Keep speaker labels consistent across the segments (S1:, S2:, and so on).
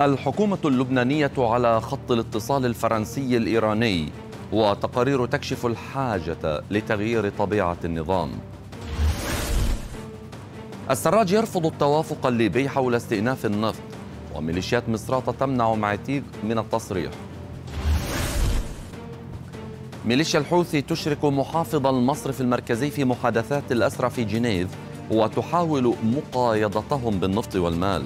S1: الحكومة اللبنانية على خط الاتصال الفرنسي الإيراني وتقارير تكشف الحاجة لتغيير طبيعة النظام السراج يرفض التوافق الليبي حول استئناف النفط وميليشيات مصراتة تمنع معتيق من التصريح ميليشيا الحوثي تشرك محافظ المصرف المركزي في محادثات الأسرى في جنيف وتحاول مقايضتهم بالنفط والمال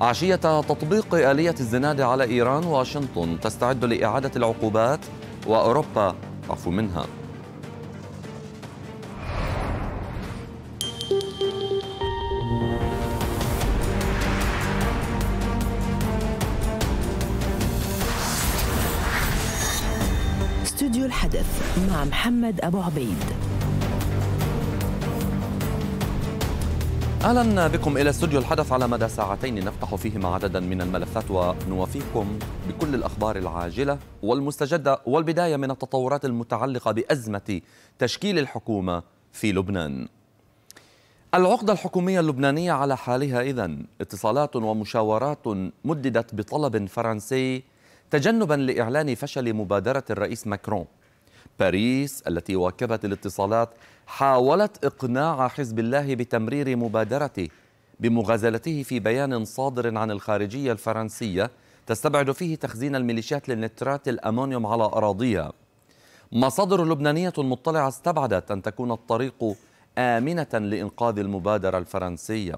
S1: عشية تطبيق آلية الزناد على إيران واشنطن تستعد لإعادة العقوبات وأوروبا عفو منها
S2: استوديو الحدث مع محمد أبو عبيد
S1: اهلا بكم الى استوديو الحدث على مدى ساعتين نفتح فيهما عددا من الملفات ونوافيكم بكل الاخبار العاجله والمستجده والبدايه من التطورات المتعلقه بازمه تشكيل الحكومه في لبنان. العقدة الحكومية اللبنانية على حالها إذا اتصالات ومشاورات مددت بطلب فرنسي تجنبا لإعلان فشل مبادرة الرئيس ماكرون باريس التي واكبت الاتصالات حاولت إقناع حزب الله بتمرير مبادرته بمغازلته في بيان صادر عن الخارجية الفرنسية تستبعد فيه تخزين الميليشيات للنترات الأمونيوم على أراضيها مصادر لبنانية مطلعة استبعدت أن تكون الطريق آمنة لإنقاذ المبادرة الفرنسية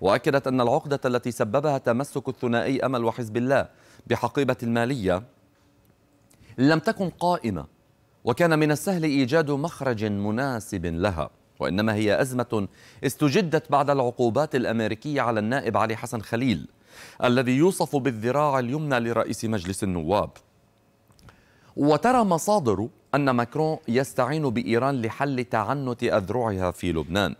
S1: وأكدت أن العقدة التي سببها تمسك الثنائي أمل وحزب الله بحقيبة المالية لم تكن قائمة وكان من السهل إيجاد مخرج مناسب لها وإنما هي أزمة استجدت بعد العقوبات الأمريكية على النائب علي حسن خليل الذي يوصف بالذراع اليمنى لرئيس مجلس النواب وترى مصادر أن ماكرون يستعين بإيران لحل تعنت أذرعها في لبنان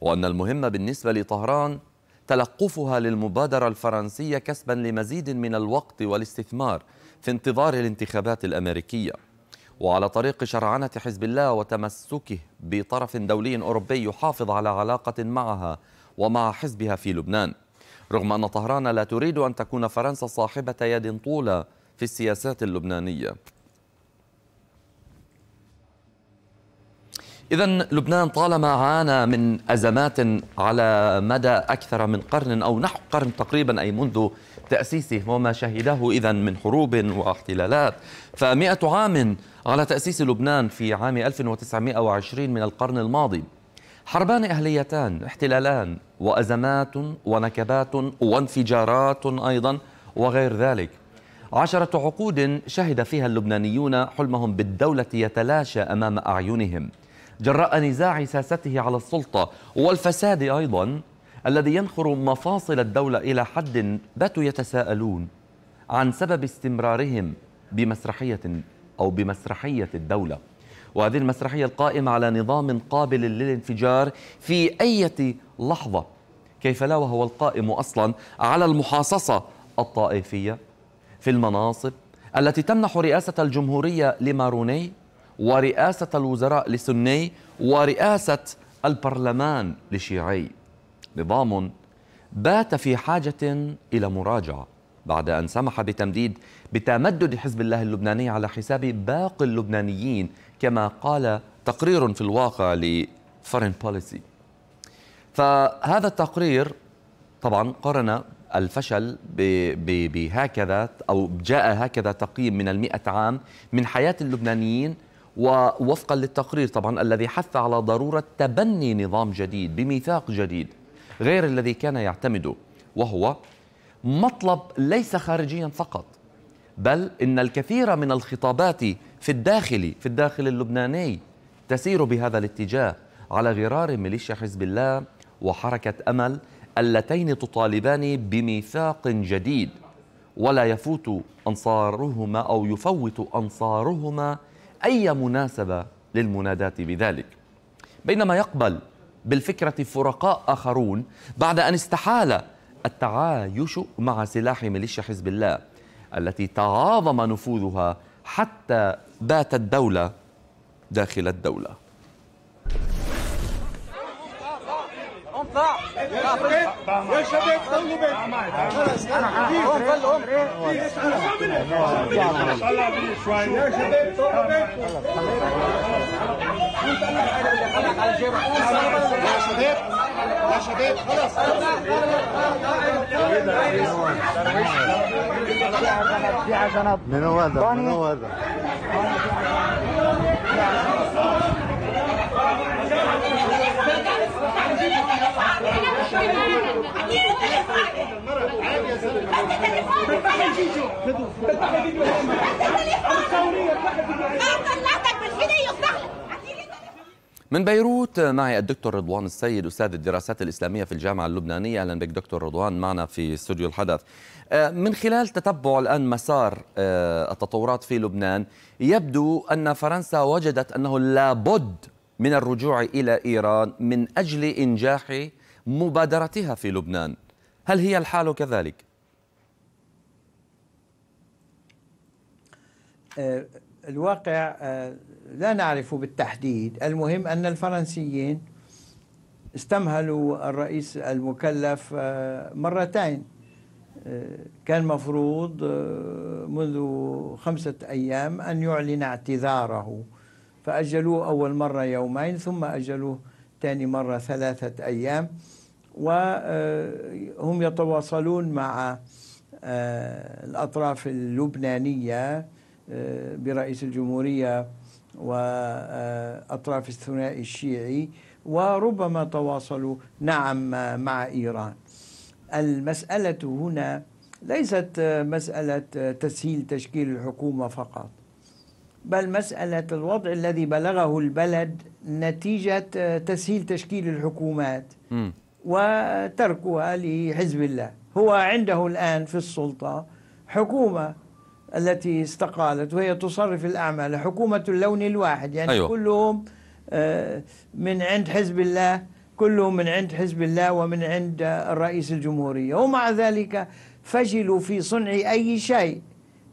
S1: وأن المهم بالنسبة لطهران تلقفها للمبادرة الفرنسية كسبا لمزيد من الوقت والاستثمار في انتظار الانتخابات الأمريكية وعلى طريق شرعنة حزب الله وتمسكه بطرف دولي أوروبي يحافظ على علاقة معها ومع حزبها في لبنان رغم أن طهران لا تريد أن تكون فرنسا صاحبة يد طولة في السياسات اللبنانية إذا لبنان طالما عانى من أزمات على مدى أكثر من قرن أو نحو قرن تقريبا أي منذ تأسيسه وما شهده إذا من حروب واحتلالات فمئة عام على تأسيس لبنان في عام 1920 من القرن الماضي حربان أهليتان احتلالان وأزمات ونكبات وانفجارات أيضا وغير ذلك عشرة عقود شهد فيها اللبنانيون حلمهم بالدولة يتلاشى أمام أعينهم جراء نزاع ساسته على السلطة والفساد أيضا الذي ينخر مفاصل الدولة إلى حد باتوا يتساءلون عن سبب استمرارهم بمسرحية أو بمسرحية الدولة وهذه المسرحية القائمة على نظام قابل للانفجار في أي لحظة كيف لا وهو القائم أصلا على المحاصصة الطائفية في المناصب التي تمنح رئاسة الجمهورية لماروني ورئاسة الوزراء لسني ورئاسة البرلمان لشيعي نظام بات في حاجة إلى مراجعة بعد أن سمح بتمديد بتمدد حزب الله اللبناني على حساب باقي اللبنانيين كما قال تقرير في الواقع لفورين بوليسي فهذا التقرير طبعا قرن الفشل بهكذا أو جاء هكذا تقييم من المئة عام من حياة اللبنانيين ووفقا للتقرير طبعا الذي حث على ضرورة تبني نظام جديد بميثاق جديد غير الذي كان يعتمده وهو مطلب ليس خارجيا فقط بل ان الكثير من الخطابات في الداخل في الداخل اللبناني تسير بهذا الاتجاه على غرار ميليشيا حزب الله وحركه امل اللتين تطالبان بميثاق جديد ولا يفوت انصارهما او يفوت انصارهما اي مناسبه للمناداه بذلك بينما يقبل بالفكرة فرقاء آخرون بعد أن استحال التعايش مع سلاح ميليشيا حزب الله التي تعاظم نفوذها حتى باتت دولة داخل الدولة
S3: قوم
S4: يا شباب
S3: خلوا بالك خلاص يا شباب خلوا يا شباب يا شباب
S4: خلاص يا من هو هذا
S5: من هو هذا
S6: من
S1: بيروت معي الدكتور رضوان السيد استاذ الدراسات الاسلاميه في الجامعه اللبنانيه اهلا بك دكتور رضوان معنا في استوديو الحدث آه، من خلال تتبع الان مسار آه، التطورات في لبنان يبدو ان فرنسا وجدت انه لابد من الرجوع الى ايران من اجل انجاح مبادرتها في لبنان هل
S3: هي الحال كذلك؟ آه، الواقع آه، لا نعرف بالتحديد المهم أن الفرنسيين استمهلوا الرئيس المكلف آه، مرتين كان مفروض منذ خمسة أيام أن يعلن اعتذاره فأجلوه أول مرة يومين ثم أجلوه ثاني مرة ثلاثة أيام وهم يتواصلون مع آه، الأطراف اللبنانية آه، برئيس الجمهورية وأطراف آه، الثنائي الشيعي وربما تواصلوا نعم مع إيران المسألة هنا ليست مسألة تسهيل تشكيل الحكومة فقط بل مسألة الوضع الذي بلغه البلد نتيجة تسهيل تشكيل الحكومات م. وتركها لحزب الله هو عنده الآن في السلطة حكومة التي استقالت وهي تصرف الأعمال حكومة اللون الواحد يعني أيوة. كلهم آه، من عند حزب الله كلهم من عند حزب الله ومن عند الرئيس الجمهورية ومع ذلك فشلوا في صنع أي شيء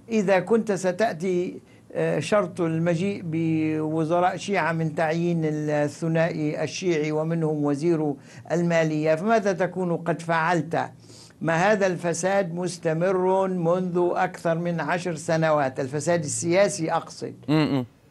S3: إذا كنت ستأتي آه، شرط المجيء بوزراء شيعة من تعيين الثنائي الشيعي ومنهم وزير المالية فماذا تكون قد فعلت ما هذا الفساد مستمر منذ أكثر من عشر سنوات الفساد السياسي أقصد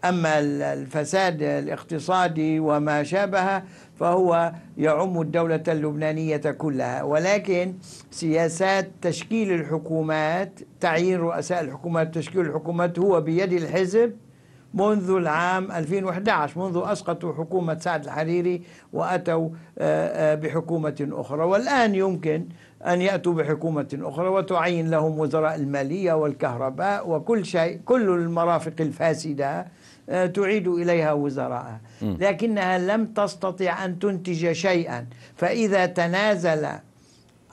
S3: أما الفساد الاقتصادي وما شابه فهو يعم الدولة اللبنانية كلها ولكن سياسات تشكيل الحكومات تعيين رؤساء الحكومات تشكيل الحكومات هو بيد الحزب منذ العام 2011 منذ أسقطوا حكومة سعد الحريري وأتوا آه، آه، بحكومة أخرى والآن يمكن أن يأتوا بحكومة أخرى وتعين لهم وزراء المالية والكهرباء وكل شيء كل المرافق الفاسدة آه، تعيد إليها وزراءها لكنها لم تستطع أن تنتج شيئا فإذا تنازل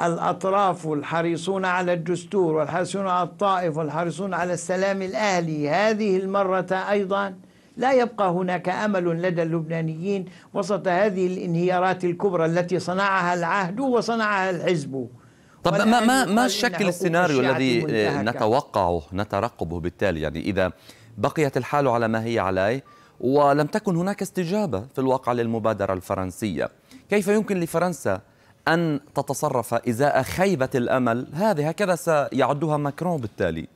S3: الأطراف الحريصون على الدستور والحريصون على الطائف والحريصون على السلام الأهلي هذه المرة أيضا لا يبقى هناك امل لدى اللبنانيين وسط هذه الانهيارات الكبرى التي صنعها العهد وصنعها الحزب طب ما ما ما شكل السيناريو الذي نتوقعه
S1: نترقبه بالتالي يعني اذا بقيت الحال على ما هي عليه ولم تكن هناك استجابة في الواقع للمبادرة الفرنسية كيف يمكن لفرنسا أن تتصرف إزاء خيبة الأمل هذه هكذا سيعدها ماكرون بالتالي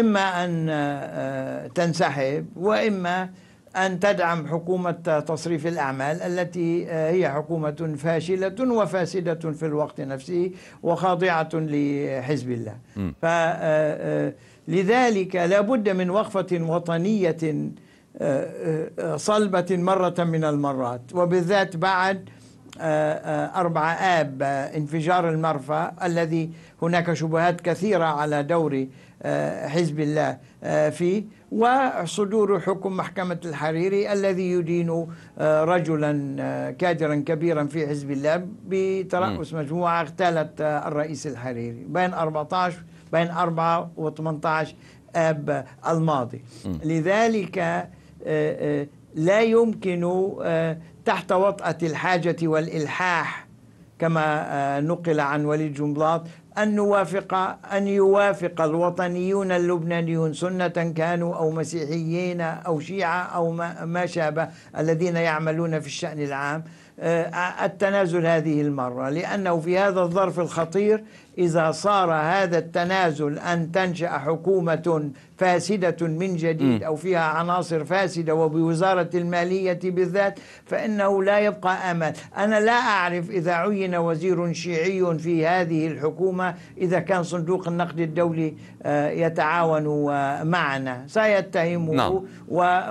S3: إما أن آه، تنسحب وإما أن تدعم حكومة تصريف الأعمال التي آه، هي حكومة فاشلة وفاسدة في الوقت نفسه وخاضعة لحزب الله ف آه، لذلك لا بد من وقفة وطنية آه، آه، صلبة مرة من المرات وبالذات بعد آه، أربعة آب انفجار المرفأ الذي هناك شبهات كثيرة على دور حزب الله فيه وصدور حكم محكمة الحريري الذي يدين رجلا كادرا كبيرا في حزب الله بترأس مجموعة اغتالت الرئيس الحريري بين 14 بين 4 و18 آب الماضي لذلك آه، آه، لا يمكن آه، تحت وطأة الحاجة والإلحاح كما نقل عن وليد جنبلاط أن نوافق أن يوافق الوطنيون اللبنانيون سنة كانوا أو مسيحيين أو شيعة أو ما شابه الذين يعملون في الشأن العام التنازل هذه المرة لأنه في هذا الظرف الخطير إذا صار هذا التنازل أن تنشأ حكومة فاسدة من جديد أو فيها عناصر فاسدة وبوزارة المالية بالذات فإنه لا يبقى أمل أنا لا أعرف إذا عين وزير شيعي في هذه الحكومة إذا كان صندوق النقد الدولي آه، يتعاون معنا سيتهمه نعم.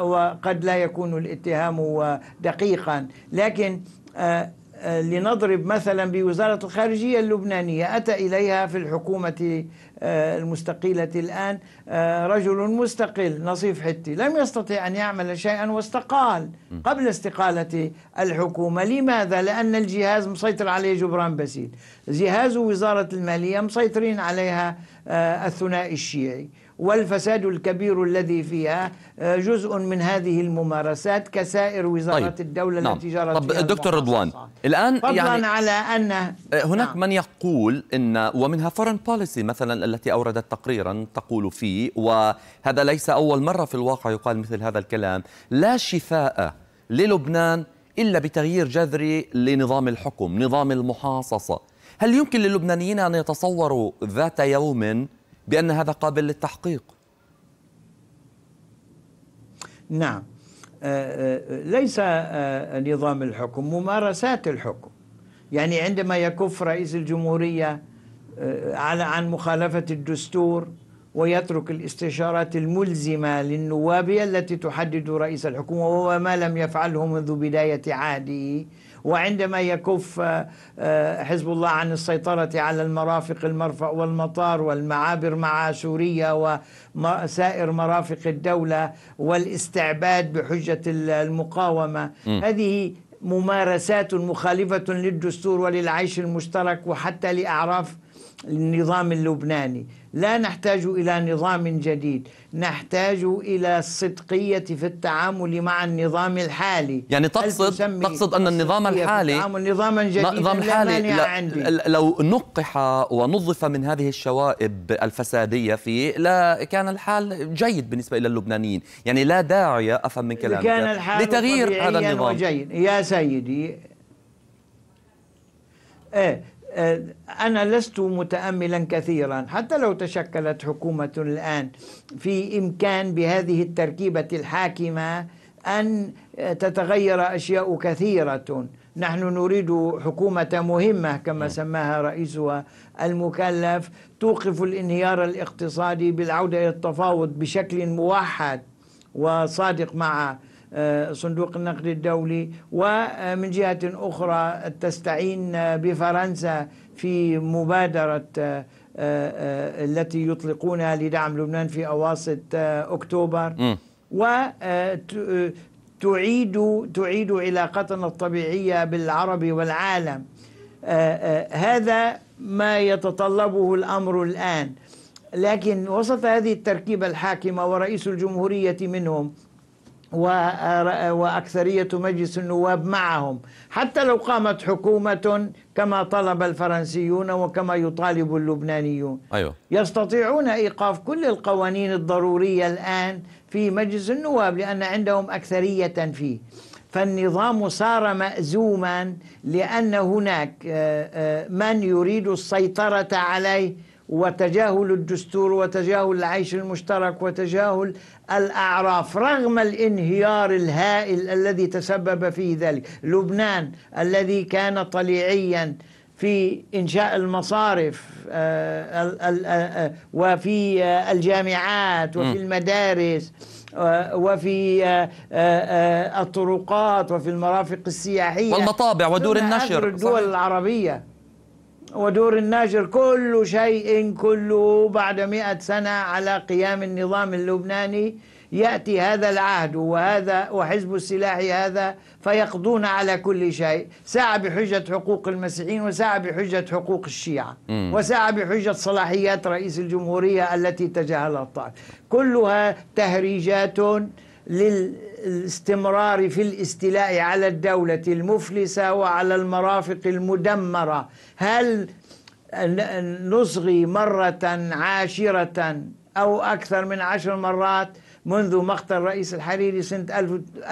S3: وقد لا يكون الاتهام دقيقا لكن آه، آه، لنضرب مثلا بوزارة الخارجية اللبنانية أتى إليها في الحكومة آه، المستقيلة الآن آه، رجل مستقل نصيف حتي لم يستطع أن يعمل شيئا واستقال قبل استقالة الحكومة لماذا؟ لأن الجهاز مسيطر عليه جبران باسيل جهاز وزارة المالية مسيطرين عليها الثنائي الشيعي والفساد الكبير الذي فيها آه، جزء من هذه الممارسات كسائر طيب، وزارات طيب. الدولة نعم. التي جرت طب فيها دكتور
S1: رضوان الآن فضلا يعني
S3: على أن آه،
S1: هناك نعم. من يقول أن ومنها فورن بوليسي مثلا التي أوردت تقريرا تقول فيه وهذا ليس أول مرة في الواقع يقال مثل هذا الكلام لا شفاء للبنان إلا بتغيير جذري لنظام الحكم نظام المحاصصة هل يمكن للبنانيين أن يتصوروا ذات يوم بأن هذا قابل
S3: للتحقيق نعم آه، آه، ليس آه، نظام الحكم ممارسات الحكم يعني عندما يكف رئيس الجمهورية على عن مخالفة الدستور ويترك الاستشارات الملزمة للنواب التي تحدد رئيس الحكومة وما لم يفعله منذ بداية عهده وعندما يكف آه، آه، حزب الله عن السيطرة على المرافق المرفأ والمطار والمعابر مع سوريا وسائر مرافق الدولة والاستعباد بحجة المقاومة م. هذه ممارسات مخالفة للدستور وللعيش المشترك وحتى لأعراف النظام اللبناني لا نحتاج إلى نظام جديد نحتاج إلى الصدقية في التعامل مع النظام الحالي
S1: يعني تقصد تقصد أن النظام الحالي
S3: نظام جديد نظام الحالي لا, لا عندي.
S1: لو نقح ونظف من هذه الشوائب الفسادية فيه لا كان الحال جيد بالنسبة إلى اللبنانيين يعني لا داعي أفهم من كلامك كان الحال لتغيير هذا النظام وجيد.
S3: يا سيدي ايه آه، أنا لست متأملا كثيرا حتى لو تشكلت حكومة الآن في إمكان بهذه التركيبة الحاكمة أن تتغير أشياء كثيرة نحن نريد حكومة مهمة كما نعم. سماها رئيسها المكلف توقف الانهيار الاقتصادي بالعودة إلى التفاوض بشكل موحد وصادق مع صندوق النقد الدولي ومن جهة أخرى تستعين بفرنسا في مبادرة آه، آه، التي يطلقونها لدعم لبنان في أواسط آه، أكتوبر وتعيد تعيد علاقتنا الطبيعية بالعرب والعالم هذا ما يتطلبه الأمر الآن لكن وسط هذه التركيبة الحاكمة ورئيس الجمهورية منهم وأكثرية مجلس النواب معهم حتى لو قامت حكومة كما طلب الفرنسيون وكما يطالب اللبنانيون أيوة. يستطيعون إيقاف كل القوانين الضرورية الآن في مجلس النواب لأن عندهم أكثرية فيه فالنظام صار مأزوما لأن هناك آه، آه، من يريد السيطرة عليه وتجاهل الدستور وتجاهل العيش المشترك وتجاهل الاعراف رغم الانهيار الهائل الذي تسبب فيه ذلك لبنان الذي كان طليعيا في انشاء المصارف آه، آه، آه، وفي الجامعات وفي المدارس وفي الطرقات وفي المرافق السياحيه والمطابع ودور النشر الدول العربيه ودور الناشر كل شيء كله بعد مئة سنة على قيام النظام اللبناني يأتي هذا العهد وهذا وحزب السلاح هذا فيقضون على كل شيء ساعة بحجة حقوق المسيحيين وساعة بحجة حقوق الشيعة م. وساعة بحجة صلاحيات رئيس الجمهورية التي تجاهلها الطائف كلها تهريجات للاستمرار في الاستيلاء على الدولة المفلسة وعلى المرافق المدمرة هل نصغي مرة عاشرة أو أكثر من عشر مرات منذ مقتل الرئيس الحريري سنة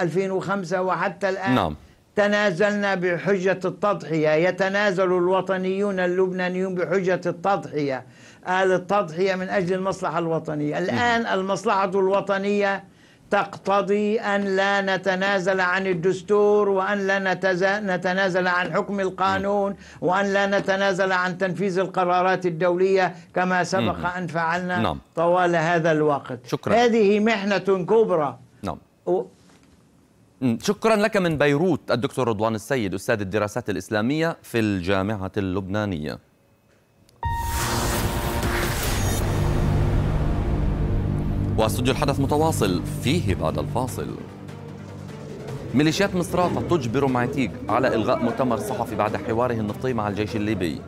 S3: 2005 وحتى الآن نعم. تنازلنا بحجة التضحية يتنازل الوطنيون اللبنانيون بحجة التضحية التضحية من أجل المصلحة الوطنية الآن المصلحة الوطنية تقتضي أن لا نتنازل عن الدستور وأن لا نتنازل عن حكم القانون وأن لا نتنازل عن تنفيذ القرارات الدولية كما سبق أن فعلنا نعم. طوال هذا الوقت شكرا. هذه محنة كبرى نعم. و...
S1: شكرا لك من بيروت الدكتور رضوان السيد أستاذ الدراسات الإسلامية في الجامعة اللبنانية واستوديو الحدث متواصل فيه بعد الفاصل ميليشيات مصراتة تجبر معتيق على إلغاء مؤتمر صحفي بعد حواره النفطي مع الجيش
S6: الليبي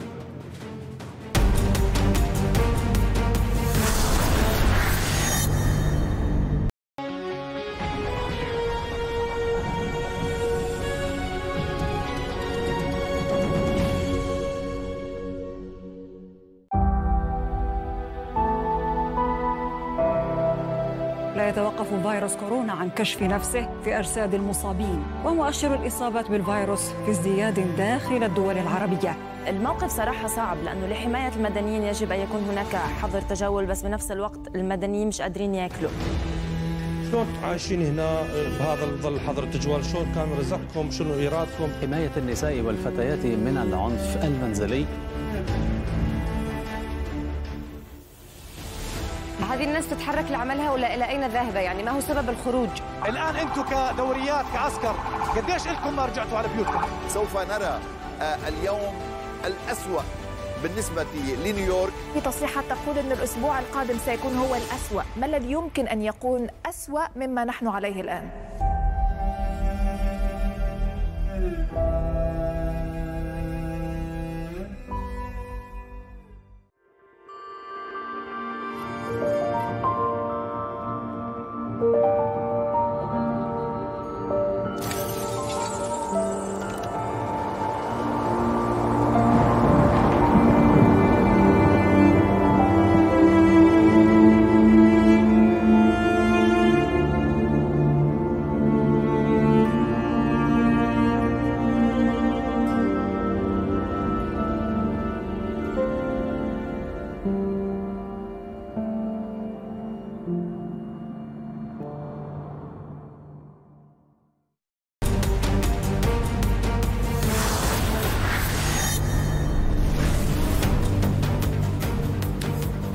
S2: فيروس كورونا عن كشف نفسه في أجساد المصابين ومؤشر الإصابات بالفيروس في ازدياد داخل الدول العربية الموقف صراحة صعب لأنه لحماية المدنيين يجب أن يكون هناك حظر تجول بس بنفس الوقت المدنيين مش قادرين ياكلوا
S7: شلون عايشين هنا بهذا الظل حظر التجوال شلون كان رزقكم شنو إيرادكم حماية النساء والفتيات من العنف المنزلي
S8: هذه
S2: الناس تتحرك لعملها ولا الى اين ذاهبه يعني ما هو سبب الخروج
S7: الان انتم كدوريات كعسكر قديش لكم ما رجعتوا على بيوتكم سوف نرى آه، اليوم
S9: الأسوأ بالنسبة لنيويورك
S2: في تصريحات تقول أن الأسبوع القادم سيكون هو الأسوأ ما الذي يمكن أن يكون أسوأ مما نحن عليه الآن؟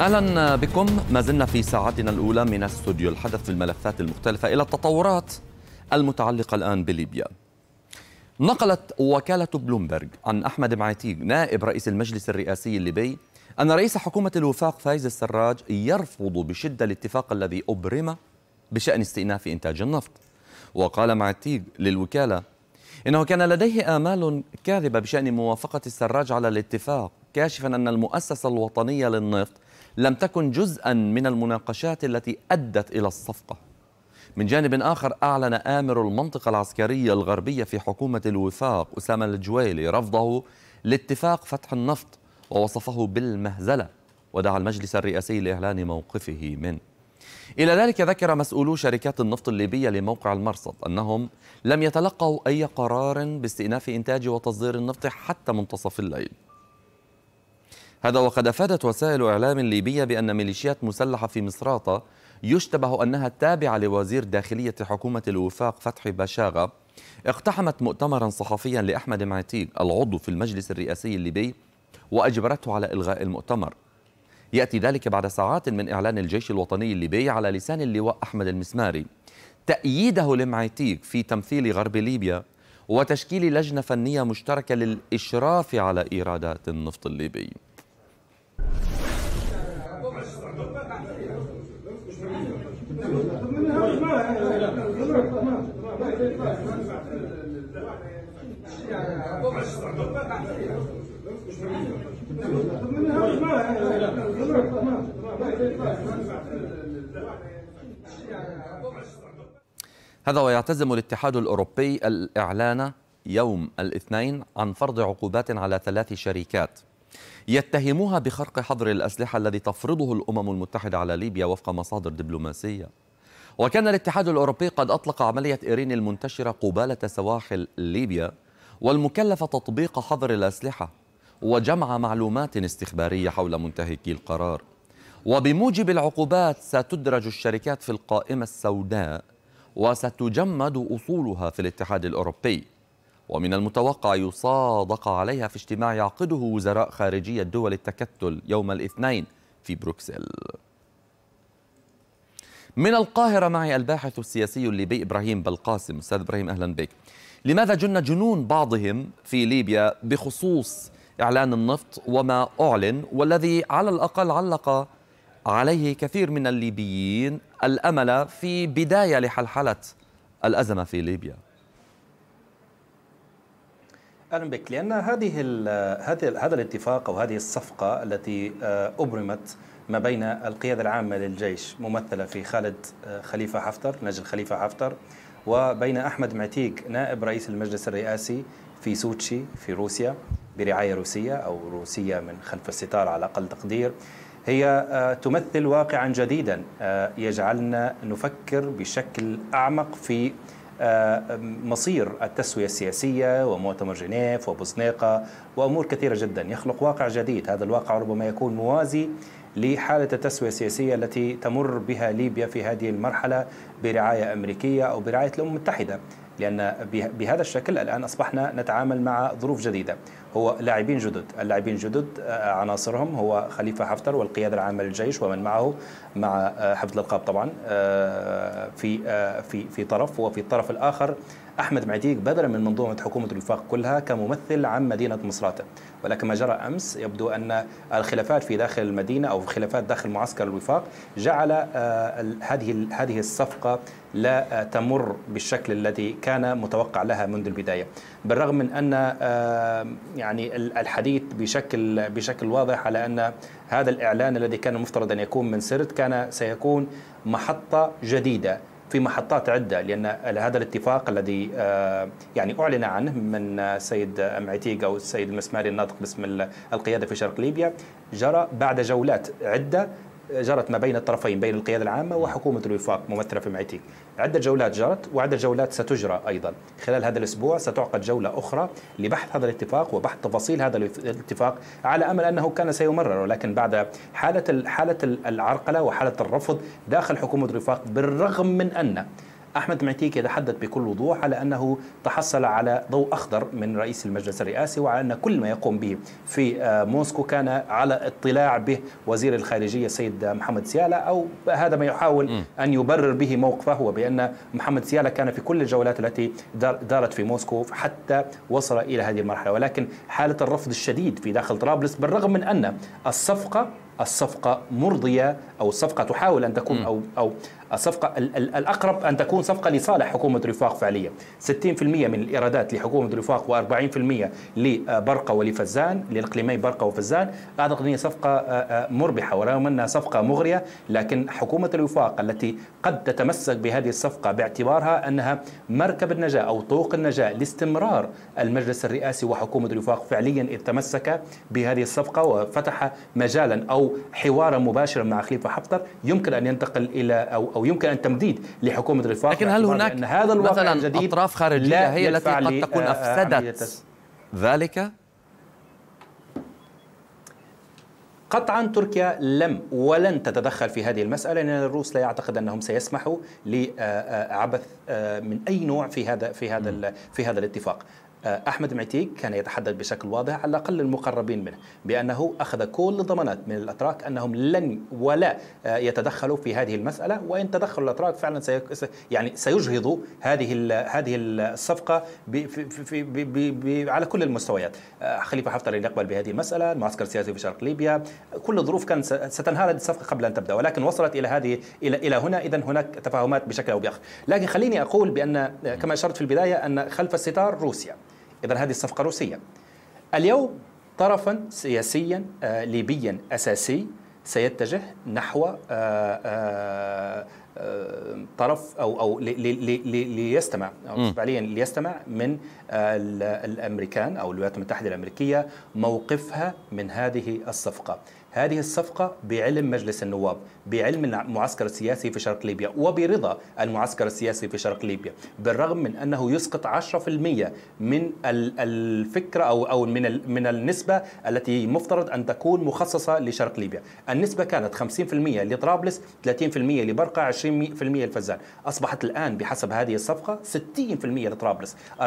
S1: اهلا بكم ما زلنا في ساعتنا الاولى من استوديو الحدث في الملفات المختلفه الى التطورات المتعلقه الان بليبيا. نقلت وكاله بلومبرج عن احمد معاتيج نائب رئيس المجلس الرئاسي الليبي ان رئيس حكومه الوفاق فايز السراج يرفض بشده الاتفاق الذي ابرم بشان استئناف انتاج النفط. وقال معاتيج للوكاله انه كان لديه امال كاذبه بشان موافقه السراج على الاتفاق كاشفا ان المؤسسه الوطنيه للنفط لم تكن جزءا من المناقشات التي أدت إلى الصفقة من جانب آخر أعلن آمر المنطقة العسكرية الغربية في حكومة الوفاق أسامة الجويلي رفضه لاتفاق فتح النفط ووصفه بالمهزلة ودعا المجلس الرئاسي لإعلان موقفه منه إلى ذلك ذكر مسؤولو شركات النفط الليبية لموقع المرصد أنهم لم يتلقوا أي قرار باستئناف إنتاج وتصدير النفط حتى منتصف الليل هذا وقد أفادت وسائل إعلام ليبية بأن ميليشيات مسلحة في مصراتة يشتبه أنها تابعة لوزير داخلية حكومة الوفاق فتحي بشاغة اقتحمت مؤتمرا صحفيا لأحمد معتيق العضو في المجلس الرئاسي الليبي وأجبرته على إلغاء المؤتمر يأتي ذلك بعد ساعات من إعلان الجيش الوطني الليبي على لسان اللواء أحمد المسماري تأييده لمعتيق في تمثيل غرب ليبيا وتشكيل لجنة فنية مشتركة للإشراف على إيرادات النفط الليبي هذا ويعتزم الاتحاد الأوروبي الإعلان يوم الاثنين عن فرض عقوبات على ثلاث شركات يتهموها بخرق حظر الأسلحة الذي تفرضه الأمم المتحدة على ليبيا وفق مصادر دبلوماسية وكان الاتحاد الأوروبي قد أطلق عملية إيرين المنتشرة قبالة سواحل ليبيا والمكلفة تطبيق حظر الأسلحة وجمع معلومات استخبارية حول منتهكي القرار وبموجب العقوبات ستدرج الشركات في القائمة السوداء وستجمد أصولها في الاتحاد الأوروبي ومن المتوقع يصادق عليها في اجتماع يعقده وزراء خارجية دول التكتل يوم الاثنين في بروكسل من القاهرة معي الباحث السياسي الليبي إبراهيم بلقاسم أستاذ إبراهيم أهلا بك لماذا جن جنون بعضهم في ليبيا بخصوص إعلان النفط وما أعلن والذي على الأقل علق عليه كثير من الليبيين الأمل في بداية لحلحلة الأزمة في ليبيا
S7: اهلا بك لان هذه هذا الاتفاق او هذه الصفقه التي آه، ابرمت ما بين القيادة العامة للجيش ممثلة في خالد آه، خليفة حفتر نجل خليفة حفتر وبين أحمد معتيق نائب رئيس المجلس الرئاسي في سوتشي في روسيا برعاية روسية أو روسية من خلف الستار على أقل تقدير هي آه، تمثل واقعا جديدا آه، يجعلنا نفكر بشكل أعمق في مصير التسوية السياسية ومؤتمر جنيف وبوسنيقة وأمور كثيرة جدا يخلق واقع جديد هذا الواقع ربما يكون موازي لحالة التسوية السياسية التي تمر بها ليبيا في هذه المرحلة برعاية أمريكية أو برعاية الأمم المتحدة لأن بهذا الشكل الآن أصبحنا نتعامل مع ظروف جديدة هو لاعبين جدد اللاعبين جدد آه، عناصرهم هو خليفة حفتر والقيادة العامة للجيش ومن معه مع آه، حفظ الألقاب طبعا آه، في في في طرف وفي الطرف الآخر أحمد معتيق بدلا من منظومة حكومة الوفاق كلها كممثل عن مدينة مصراتة ولكن ما جرى أمس يبدو أن الخلافات في داخل المدينة أو خلافات داخل معسكر الوفاق جعل آه، هذه هذه الصفقة لا آه، تمر بالشكل الذي كان متوقع لها منذ البداية بالرغم من أن آه، يعني الحديث بشكل بشكل واضح على أن هذا الإعلان الذي كان المفترض أن يكون من سرت كان سيكون محطة جديدة في محطات عدة لأن هذا الاتفاق الذي آه، يعني أعلن عنه من السيد آه، آه، معتيق أو السيد المسماري الناطق باسم القيادة في شرق ليبيا جرى بعد جولات عدة جرت ما بين الطرفين بين القيادة العامة وحكومة الوفاق ممثلة في معيتي عدة جولات جرت وعدة جولات ستجرى أيضا خلال هذا الأسبوع ستعقد جولة أخرى لبحث هذا الاتفاق وبحث تفاصيل هذا الاتفاق على أمل أنه كان سيمرر ولكن بعد حالة حالة العرقلة وحالة الرفض داخل حكومة الوفاق بالرغم من أن أحمد معتيكي يتحدث بكل وضوح على أنه تحصل على ضوء أخضر من رئيس المجلس الرئاسي وعلى أن كل ما يقوم به في آه، موسكو كان على اطلاع به وزير الخارجية السيد محمد سيالة أو هذا ما يحاول أن يبرر به موقفه بان محمد سيالة كان في كل الجولات التي دارت في موسكو حتى وصل إلى هذه المرحلة ولكن حالة الرفض الشديد في داخل طرابلس بالرغم من أن الصفقة الصفقة مرضية أو الصفقة تحاول أن تكون أو أو الصفقة الأقرب أن تكون صفقة لصالح حكومة رفاق فعليا 60% من الإيرادات لحكومة رفاق و40% لبرقة ولفزان للإقليمي برقة وفزان أعتقد أنها صفقة آه، آه، مربحة ورغم أنها صفقة مغرية لكن حكومة الوفاق التي قد تتمسك بهذه الصفقة باعتبارها أنها مركب النجاة أو طوق النجاة لاستمرار المجلس الرئاسي وحكومة الوفاق فعليا إذ تمسك بهذه الصفقة وفتح مجالا أو حوارا مباشرا مع خليفة حفتر يمكن أن ينتقل إلى أو او يمكن ان تمديد لحكومه الرفاق لكن هل هناك أن هذا مثلا الجديد اطراف خارجيه هي التي قد تكون آه، افسدت ذلك قطعا تركيا لم ولن تتدخل في هذه المسألة لأن الروس لا يعتقد أنهم سيسمحوا لعبث آه، آه، من أي نوع في هذا في هذا في هذا الاتفاق. آه، أحمد معتيق كان يتحدث بشكل واضح على الأقل المقربين منه بأنه أخذ كل الضمانات من الأتراك أنهم لن ولا آه، يتدخلوا في هذه المسألة وإن تدخلوا الأتراك فعلا سي... يعني سيجهضوا هذه ال... هذه الصفقة ب... في... ب... ب... على كل المستويات آه، خليفة حفتر يقبل بهذه المسألة المعسكر السياسي في شرق ليبيا كل الظروف كان ستنهار هذه الصفقة قبل أن تبدأ ولكن وصلت إلى هذه إلى إلى هنا إذا هناك تفاهمات بشكل أو بآخر لكن خليني أقول بأن كما أشرت في البداية أن خلف الستار روسيا إذا هذه الصفقة روسية اليوم طرفا سياسيا آه، ليبيا أساسي سيتجه نحو آه، آه، طرف او او ليستمع او فعليا ليستمع من الامريكان او الولايات المتحده الامريكيه موقفها من هذه الصفقه هذه الصفقة بعلم مجلس النواب بعلم المعسكر السياسي في شرق ليبيا وبرضا المعسكر السياسي في شرق ليبيا بالرغم من أنه يسقط 10% من الفكرة أو أو من من النسبة التي مفترض أن تكون مخصصة لشرق ليبيا النسبة كانت 50% لطرابلس 30% لبرقة 20% للفزان أصبحت الآن بحسب هذه الصفقة 60% لطرابلس 40%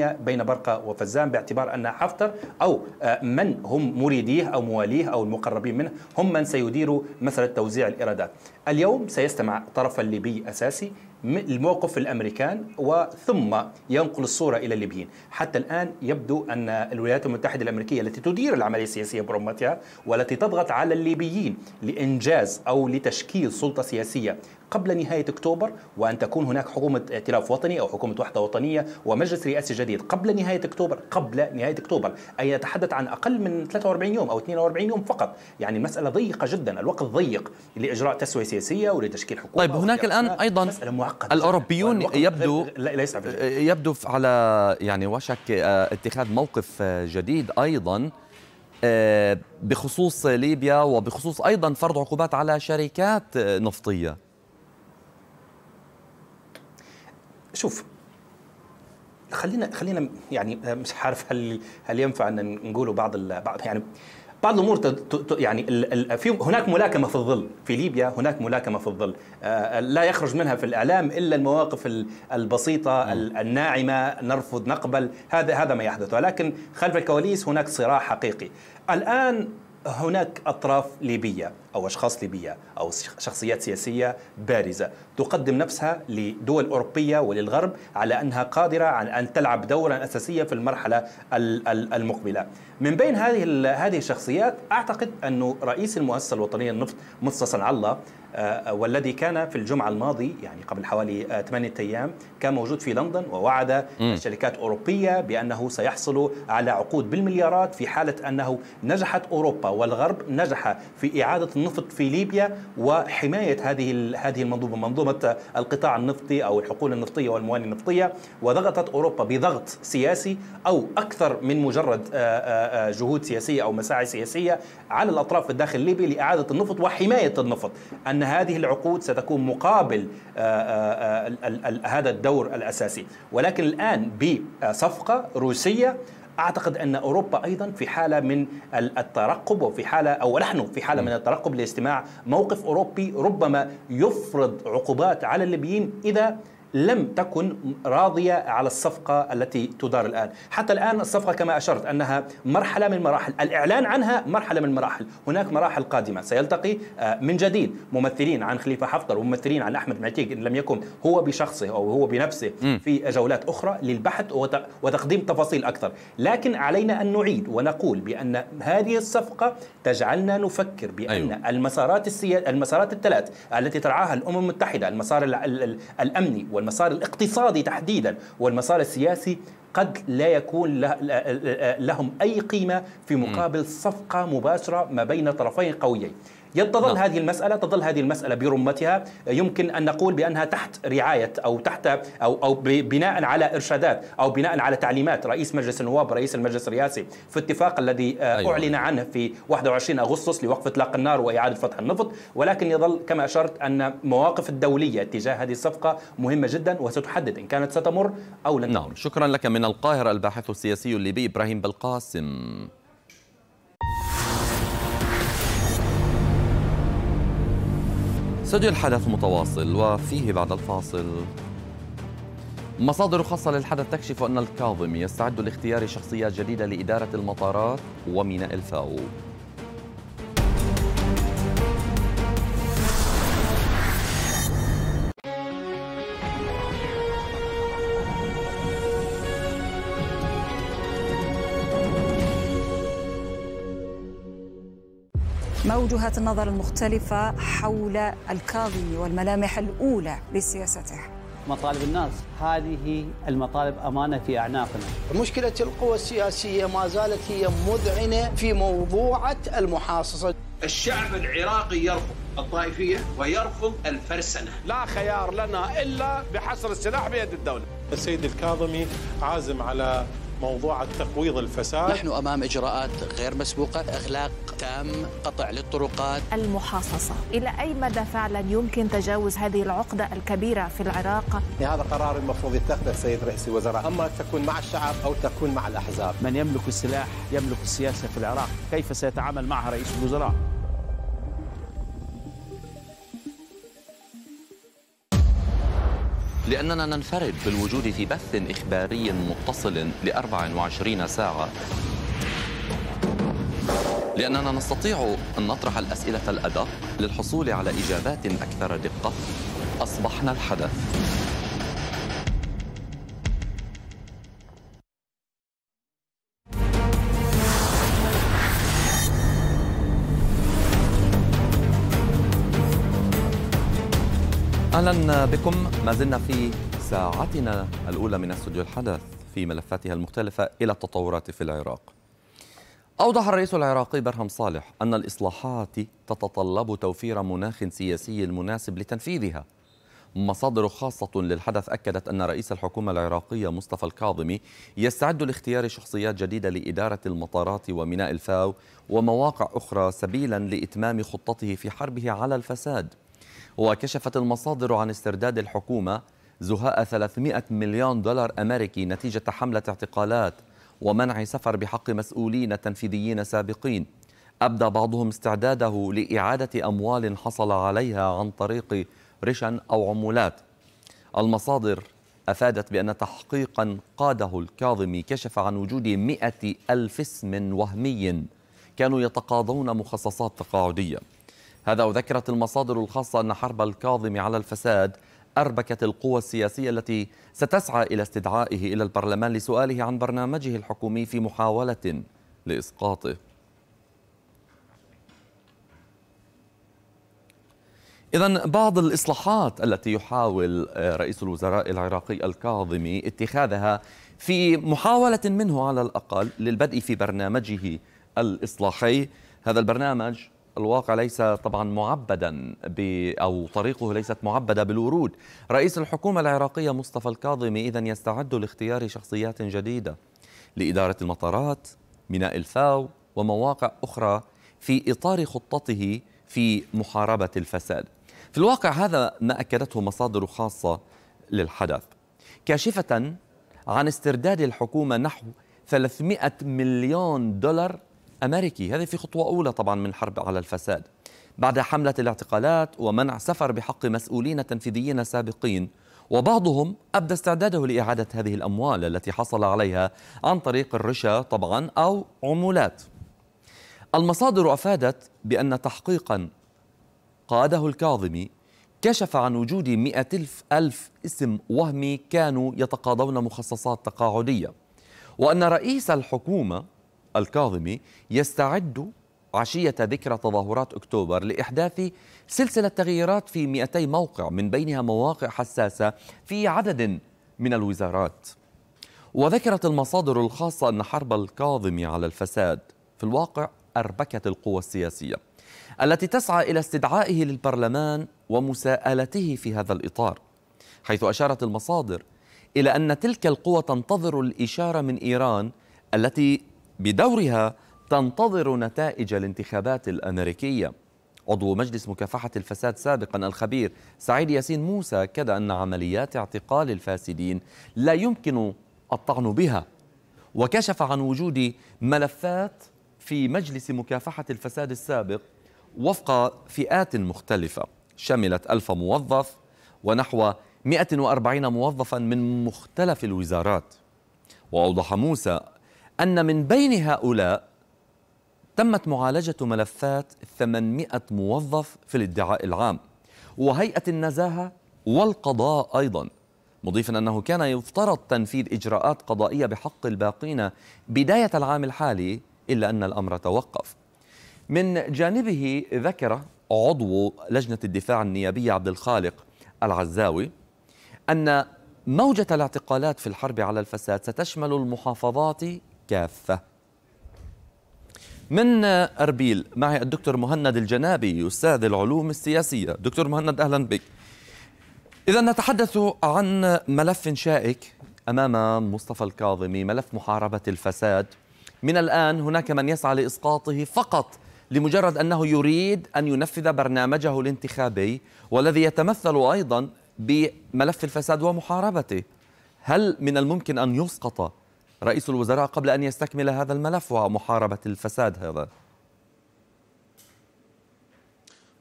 S7: الثانية بين برقة وفزان باعتبار أن حفتر أو آه، من هم مريديه أو مواليه أو المقربين منه هم من سيديروا مثل توزيع الإيرادات اليوم سيستمع طرف الليبي أساسي الموقف الامريكان وثم ينقل الصوره الى الليبيين، حتى الان يبدو ان الولايات المتحده الامريكيه التي تدير العمليه السياسيه برمتها والتي تضغط على الليبيين لانجاز او لتشكيل سلطه سياسيه قبل نهايه اكتوبر وان تكون هناك حكومه ائتلاف وطني او حكومه وحده وطنيه ومجلس رئاسي جديد قبل نهايه اكتوبر قبل نهايه اكتوبر اي نتحدث عن اقل من 43 يوم او 42 يوم فقط يعني المساله ضيقه جدا الوقت ضيق لاجراء تسويه سياسيه
S1: ولتشكيل حكومه طيب هناك الان ايضا يتعقد الاوروبيون يعني يبدو ليس آه، يبدو على يعني وشك آه، اتخاذ موقف آه، جديد ايضا بخصوص ليبيا وبخصوص ايضا فرض عقوبات على شركات نفطيه شوف
S7: خلينا خلينا يعني مش عارف هل هل ينفع ان نقوله بعض يعني بعض الامور يعني في هناك ملاكمه في الظل في ليبيا هناك ملاكمه في الظل آه، آه، لا يخرج منها في الاعلام الا المواقف البسيطه الناعمه نرفض نقبل هذا هذا ما يحدث ولكن خلف الكواليس هناك صراع حقيقي الان هناك اطراف ليبيه أو أشخاص ليبية أو شخصيات سياسية بارزة تقدم نفسها لدول أوروبية وللغرب على أنها قادرة على أن تلعب دورا أساسيا في المرحلة المقبلة من بين هذه هذه الشخصيات أعتقد أن رئيس المؤسسة الوطنية للنفط مصطفى الله آه، والذي كان في الجمعة الماضي يعني قبل حوالي 8 آه، أيام كان موجود في لندن ووعد م. شركات أوروبية بأنه سيحصل على عقود بالمليارات في حالة أنه نجحت أوروبا والغرب نجح في إعادة النفط في ليبيا وحمايه هذه هذه المنظومه منظومه القطاع النفطي او الحقول النفطيه والموانئ النفطيه وضغطت اوروبا بضغط سياسي او اكثر من مجرد جهود سياسيه او مساعي سياسيه على الاطراف في الداخل الليبي لاعاده النفط وحمايه النفط ان هذه العقود ستكون مقابل هذا الدور الاساسي ولكن الان بصفقه روسيه اعتقد ان اوروبا ايضا في حاله من الترقب وفي حاله او نحن في حاله من الترقب لاستماع موقف اوروبي ربما يفرض عقوبات على الليبيين اذا لم تكن راضية على الصفقة التي تدار الآن حتى الآن الصفقة كما أشرت أنها مرحلة من مراحل الإعلان عنها مرحلة من مراحل هناك مراحل قادمة سيلتقي آه، من جديد ممثلين عن خليفة حفتر وممثلين عن أحمد معتيق إن لم يكن هو بشخصه أو هو بنفسه في جولات أخرى للبحث وتقديم تفاصيل أكثر لكن علينا أن نعيد ونقول بأن هذه الصفقة تجعلنا نفكر بأن أيوه. المسارات, السيا... المسارات الثلاث التي ترعاها الأمم المتحدة المسار الأمني والمسار الاقتصادي تحديدا والمسار السياسي قد لا يكون لهم أي قيمة في مقابل صفقة مباشرة ما بين طرفين قويين تظل نعم. هذه المسألة تظل هذه المسألة برمتها يمكن أن نقول بأنها تحت رعاية أو تحت أو أو بناء على إرشادات أو بناء على تعليمات رئيس مجلس النواب رئيس المجلس الرئاسي في اتفاق الذي آه، أيوة. أعلن عنه في 21 أغسطس لوقف إطلاق النار وإعادة فتح النفط ولكن يظل كما أشرت أن مواقف الدولية تجاه هذه الصفقة مهمة جدا وستحدد إن كانت ستمر أو لن نعم
S1: شكرا لك من من القاهرة الباحث السياسي الليبي إبراهيم بالقاسم سجل حدث متواصل وفيه بعد الفاصل مصادر خاصة للحدث تكشف أن الكاظم يستعد لاختيار شخصيات جديدة لإدارة المطارات وميناء الفاو
S2: ما وجهات النظر المختلفة حول الكاظمي والملامح الأولى لسياسته؟
S8: مطالب الناس هذه المطالب أمانة في أعناقنا
S3: مشكلة القوى السياسية ما زالت هي مذعنة في موضوعة
S10: المحاصصة الشعب العراقي يرفض الطائفية ويرفض
S7: الفرسنة لا خيار لنا إلا بحصر السلاح بيد الدولة السيد الكاظمي
S10: عازم على موضوع التقويض الفساد نحن أمام إجراءات غير مسبوقة إغلاق تام قطع للطرقات
S2: المحاصصة إلى أي مدى فعلا يمكن تجاوز هذه العقدة الكبيرة في العراق
S10: هذا قرار المفروض يتخذه السيد رئيس الوزراء أما تكون مع الشعب أو تكون مع الأحزاب من يملك السلاح يملك السياسة في العراق كيف سيتعامل معها رئيس الوزراء
S1: لأننا ننفرد بالوجود في بث إخباري متصل ل 24 ساعة لأننا نستطيع أن نطرح الأسئلة الأدق للحصول على إجابات أكثر دقة أصبحنا الحدث اهلا بكم ما زلنا في ساعتنا الاولى من استوديو الحدث في ملفاتها المختلفه الى التطورات في العراق. اوضح الرئيس العراقي برهم صالح ان الاصلاحات تتطلب توفير مناخ سياسي مناسب لتنفيذها. مصادر خاصة للحدث أكدت أن رئيس الحكومة العراقية مصطفى الكاظمي يستعد لاختيار شخصيات جديدة لإدارة المطارات وميناء الفاو ومواقع أخرى سبيلا لإتمام خطته في حربه على الفساد وكشفت المصادر عن استرداد الحكومة زهاء 300 مليون دولار أمريكي نتيجة حملة اعتقالات ومنع سفر بحق مسؤولين تنفيذيين سابقين أبدى بعضهم استعداده لإعادة أموال حصل عليها عن طريق رشا أو عمولات المصادر أفادت بأن تحقيقا قاده الكاظمي كشف عن وجود مئة ألف اسم وهمي كانوا يتقاضون مخصصات تقاعديه هذا وذكرت المصادر الخاصة أن حرب الكاظم على الفساد أربكت القوى السياسية التي ستسعى إلى استدعائه إلى البرلمان لسؤاله عن برنامجه الحكومي في محاولة لإسقاطه إذا بعض الإصلاحات التي يحاول رئيس الوزراء العراقي الكاظمي اتخاذها في محاولة منه على الأقل للبدء في برنامجه الإصلاحي هذا البرنامج الواقع ليس طبعا معبدا ب او طريقه ليست معبده بالورود. رئيس الحكومه العراقيه مصطفى الكاظمي اذا يستعد لاختيار شخصيات جديده لاداره المطارات، ميناء الفاو ومواقع اخرى في اطار خطته في محاربه الفساد. في الواقع هذا ما اكدته مصادر خاصه للحدث. كاشفه عن استرداد الحكومه نحو 300 مليون دولار أمريكي هذه في خطوة أولى طبعا من الحرب على الفساد بعد حملة الاعتقالات ومنع سفر بحق مسؤولين تنفيذيين سابقين وبعضهم أبدى استعداده لإعادة هذه الأموال التي حصل عليها عن طريق الرشا طبعا أو عمولات المصادر أفادت بأن تحقيقا قاده الكاظمي كشف عن وجود مئة ألف, ألف اسم وهمي كانوا يتقاضون مخصصات تقاعدية وأن رئيس الحكومة الكاظمي يستعد عشية ذكرى تظاهرات أكتوبر لإحداث سلسلة تغييرات في 200 موقع من بينها مواقع حساسة في عدد من الوزارات وذكرت المصادر الخاصة أن حرب الكاظم على الفساد في الواقع أربكت القوى السياسية التي تسعى إلى استدعائه للبرلمان ومساءلته في هذا الإطار حيث أشارت المصادر إلى أن تلك القوى تنتظر الإشارة من إيران التي بدورها تنتظر نتائج الانتخابات الأمريكية عضو مجلس مكافحة الفساد سابقا الخبير سعيد ياسين موسى أكد أن عمليات اعتقال الفاسدين لا يمكن الطعن بها وكشف عن وجود ملفات في مجلس مكافحة الفساد السابق وفق فئات مختلفة شملت ألف موظف ونحو 140 موظفا من مختلف الوزارات وأوضح موسى أن من بين هؤلاء تمت معالجة ملفات 800 موظف في الادعاء العام وهيئة النزاهة والقضاء أيضا مضيفا أنه كان يفترض تنفيذ إجراءات قضائية بحق الباقين بداية العام الحالي إلا أن الأمر توقف من جانبه ذكر عضو لجنة الدفاع النيابية عبد الخالق العزاوي أن موجة الاعتقالات في الحرب على الفساد ستشمل المحافظات كافة من أربيل معي الدكتور مهند الجنابي أستاذ العلوم السياسية دكتور مهند أهلا بك إذا نتحدث عن ملف شائك أمام مصطفى الكاظمي ملف محاربة الفساد من الآن هناك من يسعى لإسقاطه فقط لمجرد أنه يريد أن ينفذ برنامجه الانتخابي والذي يتمثل أيضا بملف الفساد ومحاربته هل من الممكن أن يسقط رئيس الوزراء قبل أن يستكمل هذا الملف ومحاربة الفساد هذا؟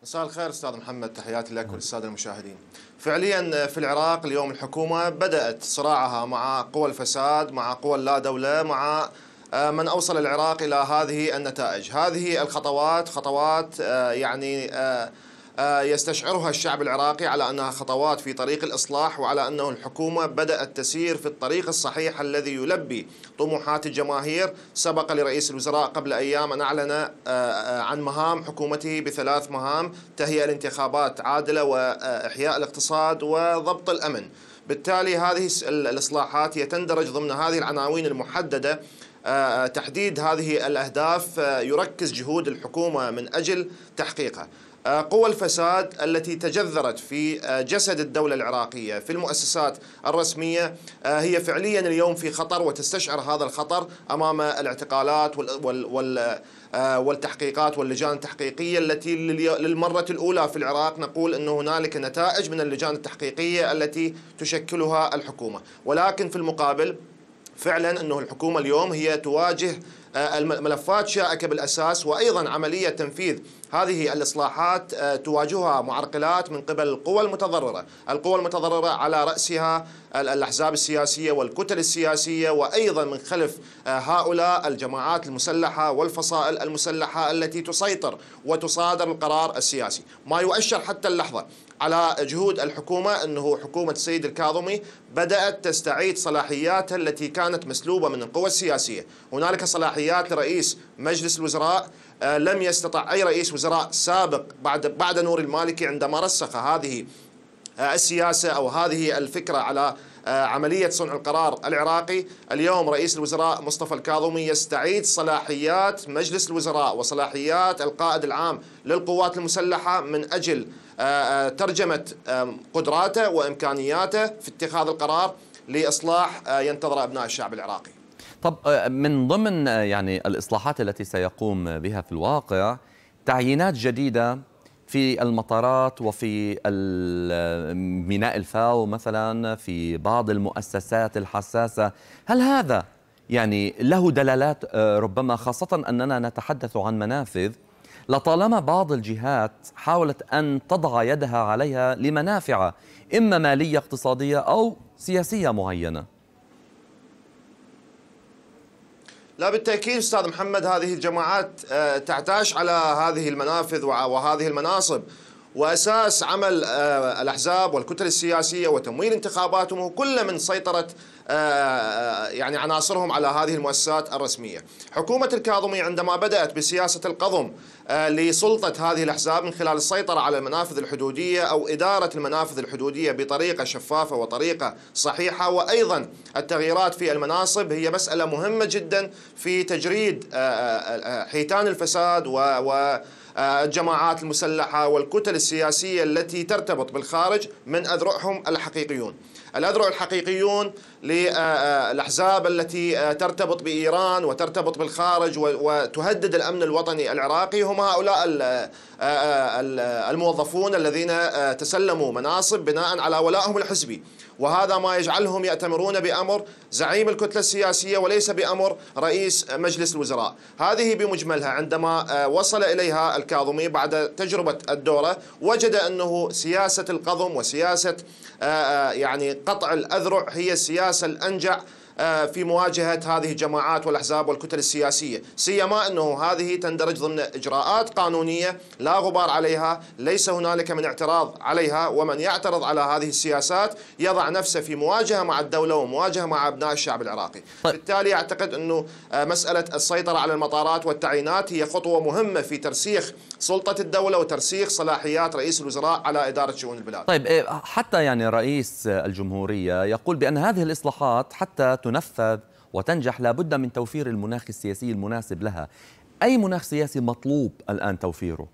S11: مساء الخير استاذ محمد تحياتي لك وللساده المشاهدين. فعليا في العراق اليوم الحكومه بدات صراعها مع قوى الفساد، مع قوى اللا دوله، مع آه، من اوصل العراق الى هذه النتائج. هذه الخطوات خطوات آه، يعني آه، آه، يستشعرها الشعب العراقي على انها خطوات في طريق الاصلاح وعلى انه الحكومه بدات تسير في الطريق الصحيح الذي يلبي طموحات الجماهير، سبق لرئيس الوزراء قبل ايام ان اعلن آه، آه، عن مهام حكومته بثلاث مهام تهيئه الانتخابات عادله واحياء الاقتصاد وضبط الامن. بالتالي هذه الاصلاحات هي تندرج ضمن هذه العناوين المحدده تحديد هذه الاهداف يركز جهود الحكومه من اجل تحقيقها. آه، قوى الفساد التي تجذرت في آه، جسد الدولة العراقية في المؤسسات الرسمية آه، هي فعليا اليوم في خطر وتستشعر هذا الخطر أمام الاعتقالات والتحقيقات واللجان التحقيقية التي للمرة الأولى في العراق نقول أن هنالك نتائج من اللجان التحقيقية التي تشكلها الحكومة ولكن في المقابل فعلا أنه الحكومة اليوم هي تواجه الملفات شائكة بالأساس وأيضا عملية تنفيذ هذه الإصلاحات آه، تواجهها معرقلات من قبل القوى المتضررة القوى المتضررة على رأسها الأحزاب السياسية والكتل السياسية وأيضا من خلف آه، هؤلاء الجماعات المسلحة والفصائل المسلحة التي تسيطر وتصادر القرار السياسي ما يؤشر حتى اللحظة على جهود الحكومة أنه حكومة السيد الكاظمي بدأت تستعيد صلاحياتها التي كانت مسلوبة من القوى السياسية هنالك صلاحيات لرئيس مجلس الوزراء آه، لم يستطع أي رئيس وزراء سابق بعد بعد نور المالكي عندما رسخ هذه آه، السياسة أو هذه الفكرة على آه، عملية صنع القرار العراقي اليوم رئيس الوزراء مصطفى الكاظمي يستعيد صلاحيات مجلس الوزراء وصلاحيات القائد العام للقوات المسلحة من أجل ترجمة قدراته وإمكانياته في اتخاذ القرار لإصلاح ينتظر أبناء الشعب العراقي
S1: طب آه، من ضمن آه، يعني الإصلاحات التي سيقوم بها في الواقع تعيينات جديدة في المطارات وفي آه، ميناء الفاو مثلا في بعض المؤسسات الحساسة هل هذا يعني له دلالات ربما خاصة أننا نتحدث عن منافذ لطالما بعض الجهات حاولت أن تضع يدها عليها لمنافع إما مالية اقتصادية أو سياسية معينة
S11: لا بالتأكيد أستاذ محمد هذه الجماعات آه، تعتاش على هذه المنافذ وهذه المناصب وأساس عمل آه، الأحزاب والكتل السياسية وتمويل انتخاباتهم وكل من سيطرة آه، يعني عناصرهم على هذه المؤسسات الرسمية حكومة الكاظمي عندما بدأت بسياسة القضم آه، لسلطة هذه الأحزاب من خلال السيطرة على المنافذ الحدودية أو إدارة المنافذ الحدودية بطريقة شفافة وطريقة صحيحة وأيضا التغييرات في المناصب هي مسألة مهمة جدا في تجريد آه، آه، حيتان الفساد و الجماعات المسلحة والكتل السياسية التي ترتبط بالخارج من أذرعهم الحقيقيون الأذرع الحقيقيون للأحزاب التي آه، ترتبط بإيران وترتبط بالخارج وتهدد الأمن الوطني العراقي هم هؤلاء آه، آه، الموظفون الذين تسلموا مناصب بناء على ولائهم الحزبي وهذا ما يجعلهم يأتمرون بأمر زعيم الكتلة السياسية وليس بأمر رئيس مجلس الوزراء هذه بمجملها عندما وصل إليها الكاظمي بعد تجربة الدورة وجد أنه سياسة القضم وسياسة يعني قطع الأذرع هي السياسة العباس الأنجع آه، في مواجهة هذه الجماعات والأحزاب والكتل السياسية سيما أنه هذه تندرج ضمن إجراءات قانونية لا غبار عليها ليس هنالك من اعتراض عليها ومن يعترض على هذه السياسات يضع نفسه في مواجهة مع الدولة ومواجهة مع أبناء الشعب العراقي طيب. بالتالي أعتقد أنه آه، مسألة السيطرة على المطارات والتعيينات هي خطوة مهمة في ترسيخ سلطة الدولة وترسيخ صلاحيات رئيس الوزراء على إدارة شؤون البلاد
S1: طيب إيه، حتى يعني رئيس الجمهورية يقول بأن هذه الإصلاحات حتى تنفذ وتنجح لابد من توفير المناخ السياسي المناسب لها أي مناخ سياسي مطلوب الآن توفيره؟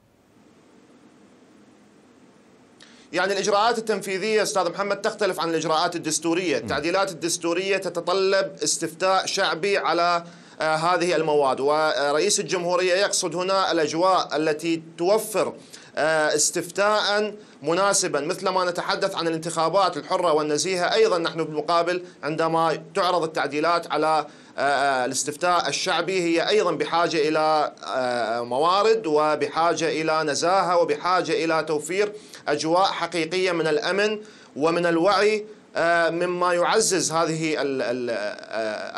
S11: يعني الاجراءات التنفيذيه استاذ محمد تختلف عن الاجراءات الدستوريه، التعديلات الدستوريه تتطلب استفتاء شعبي على آه، هذه المواد ورئيس الجمهوريه يقصد هنا الاجواء التي توفر آه، استفتاء مناسبا مثلما نتحدث عن الانتخابات الحرة والنزيهة أيضا نحن بالمقابل عندما تعرض التعديلات على آه، آه، الاستفتاء الشعبي هي أيضا بحاجة إلى آه، موارد وبحاجة إلى نزاهة وبحاجة إلى توفير أجواء حقيقية من الأمن ومن الوعي آه، مما يعزز هذه آه،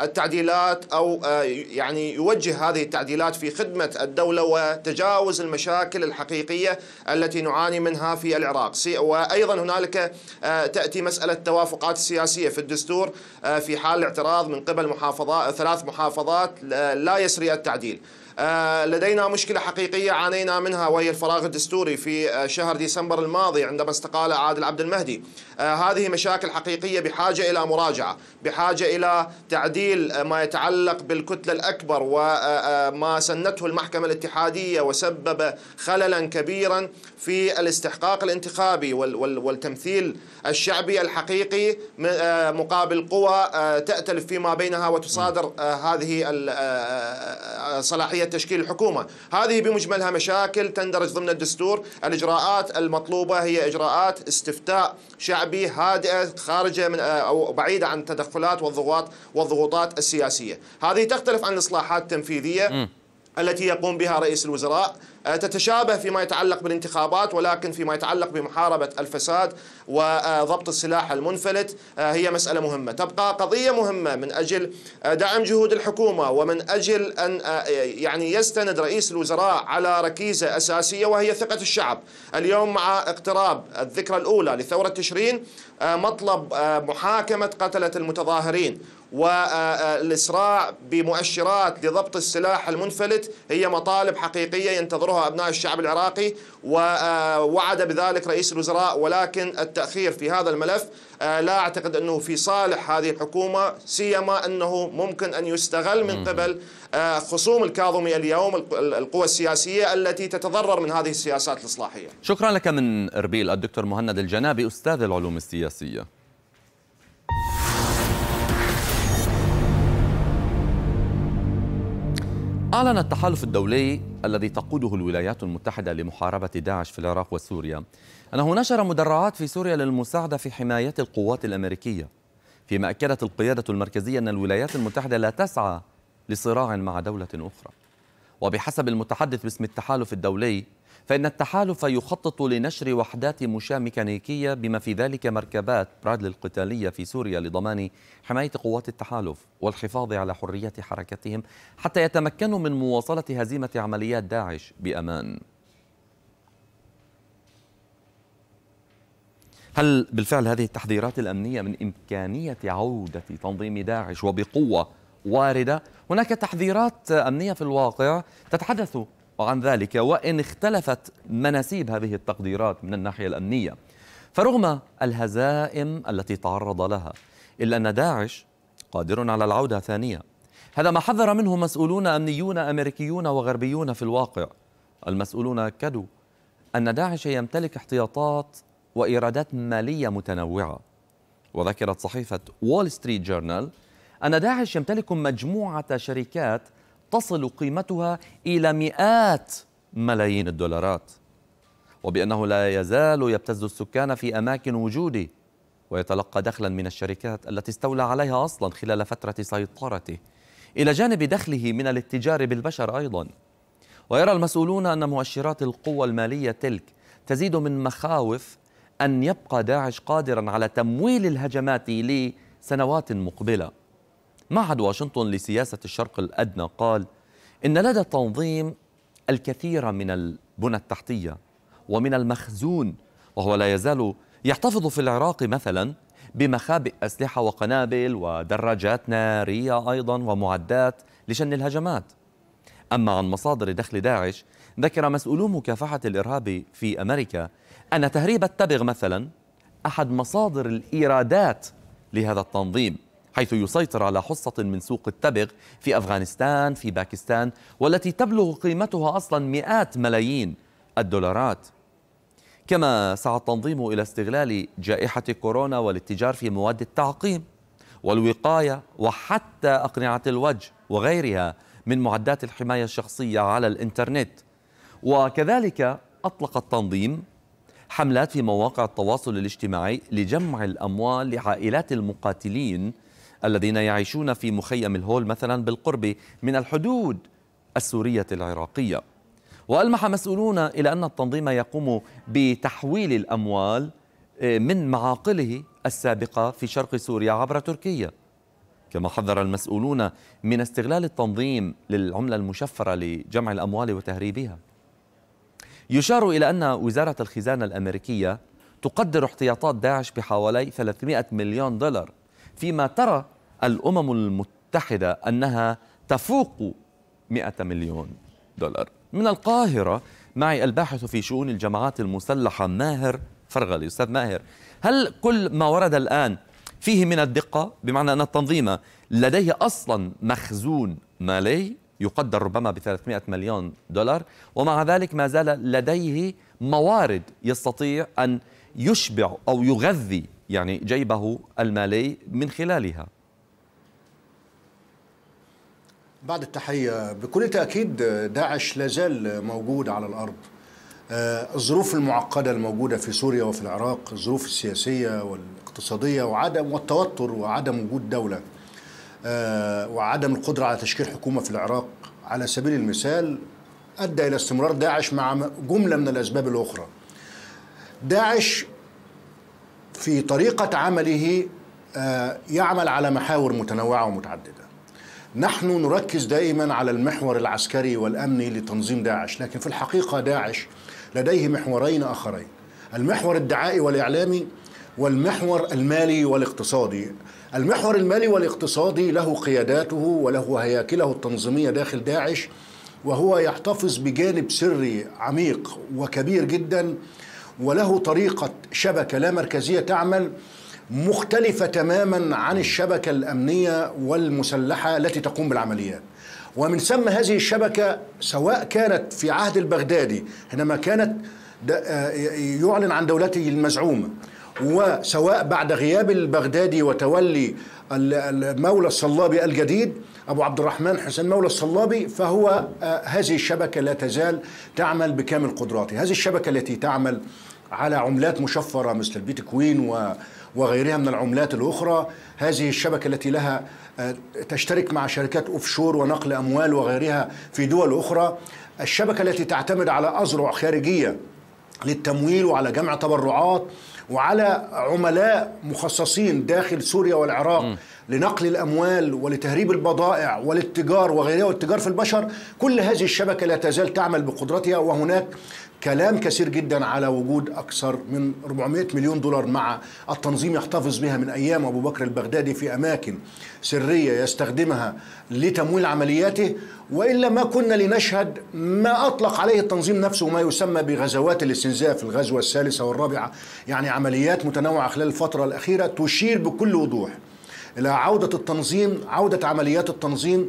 S11: التعديلات او آه، يعني يوجه هذه التعديلات في خدمه الدوله وتجاوز المشاكل الحقيقيه التي نعاني منها في العراق، وايضا هنالك تاتي مساله التوافقات السياسيه في الدستور في حال الاعتراض من قبل محافظات ثلاث محافظات لا يسري التعديل. آه، لدينا مشكلة حقيقية عانينا منها وهي الفراغ الدستوري في آه، شهر ديسمبر الماضي عندما استقال عادل عبد المهدي آه، هذه مشاكل حقيقية بحاجة إلى مراجعة بحاجة إلى تعديل ما يتعلق بالكتلة الأكبر وما سنته المحكمة الاتحادية وسبب خللا كبيرا في الاستحقاق الانتخابي والتمثيل الشعبي الحقيقي مقابل قوى تأتلف فيما بينها وتصادر هذه صلاحية تشكيل الحكومة هذه بمجملها مشاكل تندرج ضمن الدستور الإجراءات المطلوبة هي إجراءات استفتاء شعبي هادئة خارجة من آه، أو بعيدة عن التدخلات والضغوطات والضغوطات السياسية هذه تختلف عن الإصلاحات التنفيذية التي يقوم بها رئيس الوزراء آه، تتشابه فيما يتعلق بالانتخابات ولكن فيما يتعلق بمحاربة الفساد وضبط آه، السلاح المنفلت آه، هي مسألة مهمة تبقى قضية مهمة من أجل دعم جهود الحكومة ومن أجل أن يعني يستند رئيس الوزراء على ركيزة أساسية وهي ثقة الشعب اليوم مع اقتراب الذكرى الأولى لثورة تشرين مطلب محاكمة قتلة المتظاهرين والإسراع بمؤشرات لضبط السلاح المنفلت هي مطالب حقيقية ينتظرها أبناء الشعب العراقي ووعد بذلك رئيس الوزراء ولكن التأخير في هذا الملف آه، لا أعتقد أنه في صالح هذه الحكومة سيما أنه ممكن أن يستغل من قبل آه، خصوم الكاظمي اليوم القوى السياسية التي تتضرر من هذه السياسات الإصلاحية
S1: شكرا لك من إربيل الدكتور مهند الجنابي أستاذ العلوم السياسية أعلن التحالف الدولي الذي تقوده الولايات المتحدة لمحاربة داعش في العراق وسوريا أنه نشر مدرعات في سوريا للمساعدة في حماية القوات الأمريكية فيما أكدت القيادة المركزية أن الولايات المتحدة لا تسعى لصراع مع دولة أخرى وبحسب المتحدث باسم التحالف الدولي فإن التحالف يخطط لنشر وحدات مشاة ميكانيكية بما في ذلك مركبات برادلي القتالية في سوريا لضمان حماية قوات التحالف والحفاظ على حرية حركتهم حتى يتمكنوا من مواصلة هزيمة عمليات داعش بأمان هل بالفعل هذه التحذيرات الأمنية من إمكانية عودة تنظيم داعش وبقوة واردة؟ هناك تحذيرات أمنية في الواقع تتحدث وعن ذلك وإن اختلفت مناسيب هذه التقديرات من الناحية الأمنية فرغم الهزائم التي تعرض لها إلا أن داعش قادر على العودة ثانية هذا ما حذر منه مسؤولون أمنيون أمريكيون وغربيون في الواقع المسؤولون أكدوا أن داعش يمتلك احتياطات وإيرادات مالية متنوعة وذكرت صحيفة وول ستريت جورنال أن داعش يمتلك مجموعة شركات تصل قيمتها إلى مئات ملايين الدولارات وبأنه لا يزال يبتز السكان في أماكن وجوده ويتلقى دخلا من الشركات التي استولى عليها أصلا خلال فترة سيطرته إلى جانب دخله من الاتجار بالبشر أيضا ويرى المسؤولون أن مؤشرات القوة المالية تلك تزيد من مخاوف أن يبقى داعش قادرا على تمويل الهجمات لسنوات مقبلة معهد واشنطن لسياسة الشرق الأدنى قال إن لدى التنظيم الكثير من البنى التحتية ومن المخزون وهو لا يزال يحتفظ في العراق مثلا بمخابئ أسلحة وقنابل ودراجات نارية أيضا ومعدات لشن الهجمات أما عن مصادر دخل داعش ذكر مسؤولو مكافحة الإرهاب في أمريكا أن تهريب التبغ مثلا أحد مصادر الإيرادات لهذا التنظيم حيث يسيطر على حصة من سوق التبغ في أفغانستان في باكستان والتي تبلغ قيمتها أصلا مئات ملايين الدولارات كما سعى التنظيم إلى استغلال جائحة كورونا والاتجار في مواد التعقيم والوقاية وحتى أقنعة الوجه وغيرها من معدات الحماية الشخصية على الإنترنت وكذلك أطلق التنظيم حملات في مواقع التواصل الاجتماعي لجمع الأموال لعائلات المقاتلين الذين يعيشون في مخيم الهول مثلا بالقرب من الحدود السورية العراقية وألمح مسؤولون إلى أن التنظيم يقوم بتحويل الأموال آه، من معاقله السابقة في شرق سوريا عبر تركيا كما حذر المسؤولون من استغلال التنظيم للعملة المشفرة لجمع الأموال وتهريبها يشار إلى أن وزارة الخزانة الأمريكية تقدر احتياطات داعش بحوالي 300 مليون دولار فيما ترى الأمم المتحدة أنها تفوق 100 مليون دولار من القاهرة معي الباحث في شؤون الجماعات المسلحة ماهر فرغلي أستاذ ماهر هل كل ما ورد الآن فيه من الدقة بمعنى أن التنظيم لديه أصلا مخزون مالي يقدر ربما ب 300 مليون دولار ومع ذلك ما زال لديه موارد يستطيع أن يشبع أو يغذي يعني جيبه المالي من خلالها
S12: بعد التحية بكل تأكيد داعش لازال موجود على الأرض آه، الظروف المعقدة الموجودة في سوريا وفي العراق الظروف السياسية والاقتصادية وعدم والتوتر وعدم وجود دولة آه، وعدم القدرة على تشكيل حكومة في العراق على سبيل المثال أدى إلى استمرار داعش مع جملة من الأسباب الأخرى داعش في طريقة عمله آه، يعمل على محاور متنوعة ومتعددة نحن نركز دائما على المحور العسكري والأمني لتنظيم داعش لكن في الحقيقة داعش لديه محورين آخرين المحور الدعائي والإعلامي والمحور المالي والاقتصادي المحور المالي والاقتصادي له قياداته وله هياكله التنظيمية داخل داعش وهو يحتفظ بجانب سري عميق وكبير جدا وله طريقة شبكة لا مركزية تعمل مختلفة تماما عن الشبكة الأمنية والمسلحة التي تقوم بالعمليات ومن ثم هذه الشبكة سواء كانت في عهد البغدادي حينما كانت آه، يعلن عن دولته المزعومة وسواء بعد غياب البغدادي وتولي المولى الصلابي الجديد أبو عبد الرحمن حسين مولى الصلابي فهو آه، هذه الشبكة لا تزال تعمل بكامل قدراتها هذه الشبكة التي تعمل على عملات مشفرة مثل البيتكوين وغيرها من العملات الأخرى هذه الشبكة التي لها آه، تشترك مع شركات اوف شور ونقل أموال وغيرها في دول أخرى الشبكة التي تعتمد على أذرع خارجية للتمويل وعلى جمع تبرعات وعلى عملاء مخصصين داخل سوريا والعراق م. لنقل الاموال ولتهريب البضائع وللتجار وغيرها والتجار في البشر كل هذه الشبكه لا تزال تعمل بقدرتها وهناك كلام كثير جدا على وجود أكثر من 400 مليون دولار مع التنظيم يحتفظ بها من أيام أبو بكر البغدادي في أماكن سرية يستخدمها لتمويل عملياته وإلا ما كنا لنشهد ما أطلق عليه التنظيم نفسه ما يسمى بغزوات الاستنزاف الغزوة الثالثة والرابعة يعني عمليات متنوعة خلال الفترة الأخيرة تشير بكل وضوح إلى عودة التنظيم عودة عمليات التنظيم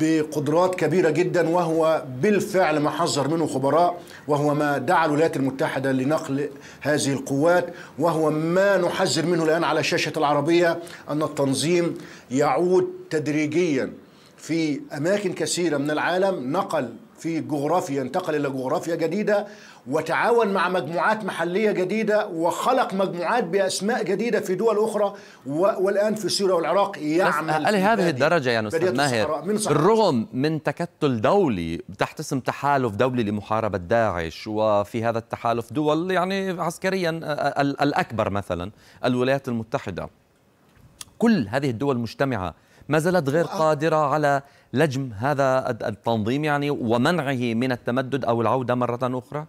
S12: بقدرات كبيرة جدا وهو بالفعل ما حذر منه خبراء وهو ما دعا الولايات المتحدة لنقل هذه القوات وهو ما نحذر منه الآن على شاشة العربية أن التنظيم يعود تدريجيا في أماكن كثيرة من العالم نقل في جغرافيا انتقل إلى جغرافيا جديدة وتعاون مع مجموعات محلية جديدة وخلق مجموعات بأسماء جديدة في دول أخرى والآن في سوريا والعراق يعمل هل هذه الدرجة يعني أستاذ ماهر بالرغم
S1: من تكتل دولي تحت اسم تحالف دولي لمحاربة داعش وفي هذا التحالف دول يعني عسكريا الأكبر مثلا الولايات المتحدة كل هذه الدول مجتمعة ما زالت غير قادرة على لجم هذا التنظيم يعني ومنعه من التمدد أو العودة مرة أخرى؟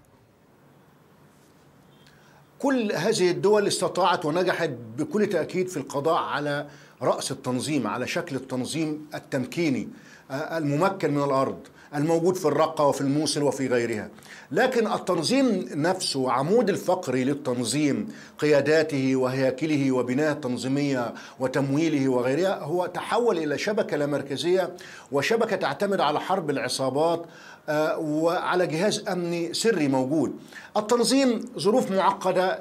S12: كل هذه الدول استطاعت ونجحت بكل تأكيد في القضاء على رأس التنظيم على شكل التنظيم التمكيني آه، الممكن من الأرض الموجود في الرقة وفي الموصل وفي غيرها لكن التنظيم نفسه عمود الفقري للتنظيم قياداته وهياكله وبناء التنظيمية وتمويله وغيرها هو تحول إلى شبكة لا مركزية وشبكة تعتمد على حرب العصابات آه، وعلى جهاز أمني سري موجود التنظيم ظروف معقدة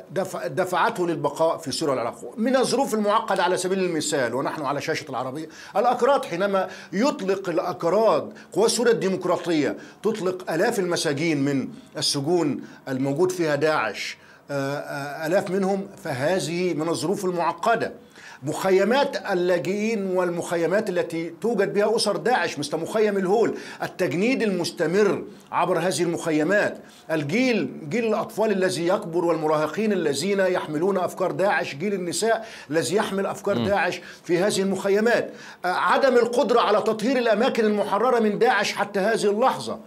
S12: دفعته للبقاء في سوريا والعراق من الظروف المعقدة على سبيل المثال ونحن على شاشة العربية الأكراد حينما يطلق الأكراد قوى سوريا الديمقراطية تطلق آلاف المساجين من السجون الموجود فيها داعش آه، آه، آلاف منهم فهذه من الظروف المعقده مخيمات اللاجئين والمخيمات التي توجد بها أسر داعش مثل مخيم الهول التجنيد المستمر عبر هذه المخيمات الجيل جيل الأطفال الذي يكبر والمراهقين الذين يحملون أفكار داعش جيل النساء الذي يحمل أفكار م. داعش في هذه المخيمات آه، عدم القدرة على تطهير الأماكن المحررة من داعش حتى هذه اللحظة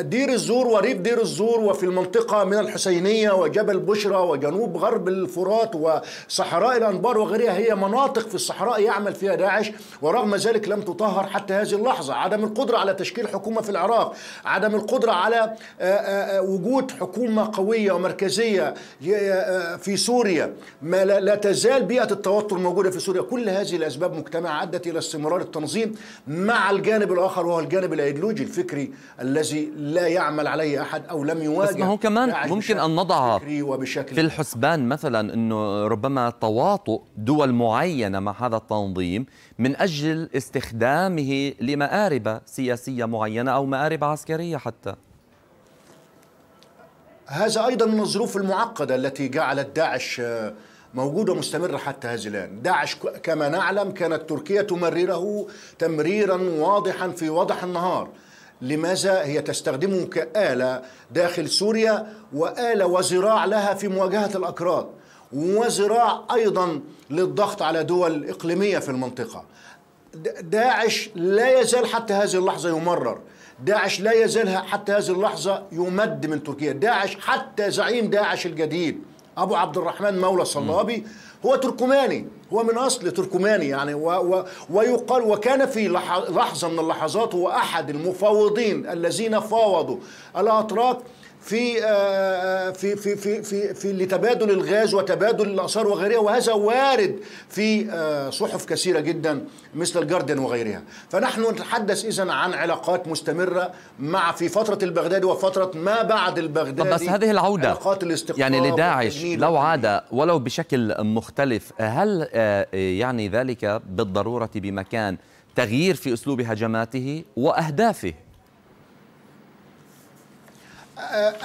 S12: دير الزور وريف دير الزور وفي المنطقة من الحسينية وجبل بشرى وجنوب غرب الفرات وصحراء الأنبار وغيرها هي مناطق في الصحراء يعمل فيها داعش ورغم ذلك لم تطهر حتى هذه اللحظة عدم القدرة على تشكيل حكومة في العراق عدم القدرة على آه، آه، آه، وجود حكومة قوية ومركزية في سوريا ما لا تزال بيئة التوتر موجودة في سوريا كل هذه الأسباب مجتمعة أدت إلى استمرار التنظيم مع الجانب الآخر وهو الجانب الأيديولوجي الفكري الذي لا يعمل عليه أحد أو لم يواجه بس ما هو كمان ممكن
S1: أن نضع في الحسبان مثلا أنه ربما تواطؤ دول معينة مع هذا التنظيم من أجل استخدامه لمآرب سياسية معينة أو مآرب عسكرية حتى
S12: هذا أيضا من الظروف المعقدة التي جعلت داعش موجودة مستمرة حتى هذه الآن داعش كما نعلم كانت تركيا تمرره تمريرا واضحا في وضح النهار لماذا هي تستخدمه كآلة داخل سوريا وآلة وزراع لها في مواجهة الأكراد وزراع أيضا للضغط على دول إقليمية في المنطقة داعش لا يزال حتى هذه اللحظة يمرر داعش لا يزال حتى هذه اللحظة يمد من تركيا داعش حتى زعيم داعش الجديد أبو عبد الرحمن مولى صلابي هو تركماني هو من أصل تركماني يعني و و ويقال وكان في لحظة من اللحظات هو أحد المفاوضين الذين فاوضوا الأتراك في آه، آه، في في في في, في لتبادل الغاز وتبادل الاثار وغيرها وهذا وارد في آه، صحف كثيره جدا مثل الجاردن وغيرها فنحن نتحدث اذا عن علاقات مستمره مع في فتره البغدادي وفتره ما بعد البغدادي طب بس هذه العوده علاقات
S1: الاستقطاب يعني لداعش لو عاد ولو بشكل مختلف هل يعني ذلك بالضروره بمكان تغيير في اسلوب هجماته واهدافه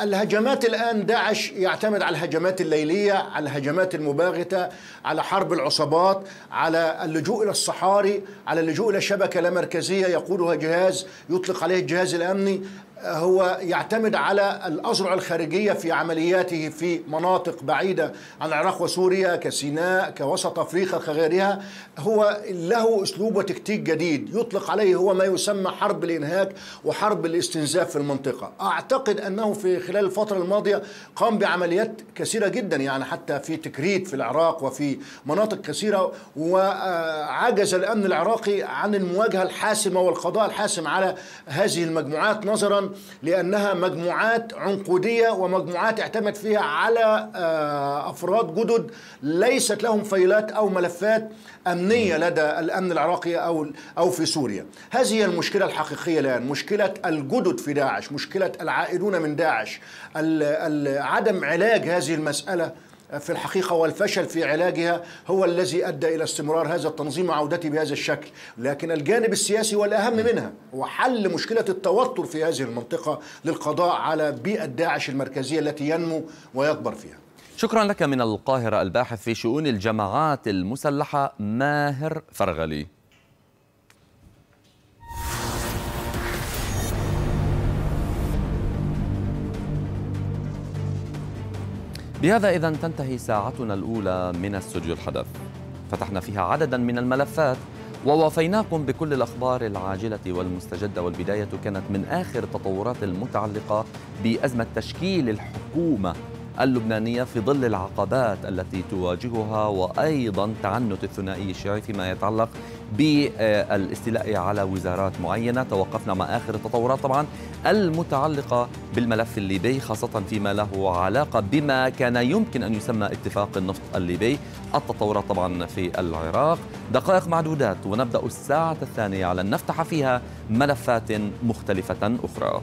S12: الهجمات الآن داعش يعتمد على الهجمات الليلية على الهجمات المباغتة على حرب العصابات على اللجوء إلى الصحاري على اللجوء إلى شبكة لا مركزية يقودها جهاز يطلق عليه الجهاز الأمني هو يعتمد على الأزرع الخارجية في عملياته في مناطق بعيدة عن العراق وسوريا كسيناء كوسط أفريقيا كغيرها هو له أسلوب وتكتيك جديد يطلق عليه هو ما يسمى حرب الإنهاك وحرب الاستنزاف في المنطقة أعتقد أنه في خلال الفترة الماضية قام بعمليات كثيرة جدا يعني حتى في تكريت في العراق وفي مناطق كثيرة وعجز الأمن العراقي عن المواجهة الحاسمة والقضاء الحاسم على هذه المجموعات نظرا لأنها مجموعات عنقودية ومجموعات اعتمد فيها على آه، أفراد جدد ليست لهم فيلات أو ملفات أمنية لدى الأمن العراقي أو أو في سوريا هذه هي المشكلة الحقيقية الآن مشكلة الجدد في داعش مشكلة العائدون من داعش عدم علاج هذه المسألة في الحقيقة والفشل في علاجها هو الذي أدى إلى استمرار هذا التنظيم وعودته بهذا الشكل لكن الجانب السياسي والأهم منها هو حل مشكلة التوتر في هذه المنطقة للقضاء على بيئة داعش المركزية التي ينمو ويكبر فيها
S1: شكرا لك من القاهرة الباحث في شؤون الجماعات المسلحة ماهر فرغلي بهذا إذا تنتهي ساعتنا الأولى من استوديو الحدث فتحنا فيها عددا من الملفات ووافيناكم بكل الأخبار العاجلة والمستجدة والبداية كانت من آخر التطورات المتعلقة بأزمة تشكيل الحكومة اللبنانية في ظل العقبات التي تواجهها وأيضا تعنت الثنائي الشيعي فيما يتعلق بالاستيلاء على وزارات معينة توقفنا مع آخر التطورات طبعا المتعلقة بالملف الليبي خاصة فيما له علاقة بما كان يمكن أن يسمى اتفاق النفط الليبي التطورات طبعا في العراق دقائق معدودات ونبدأ الساعة الثانية على أن نفتح فيها ملفات مختلفة أخرى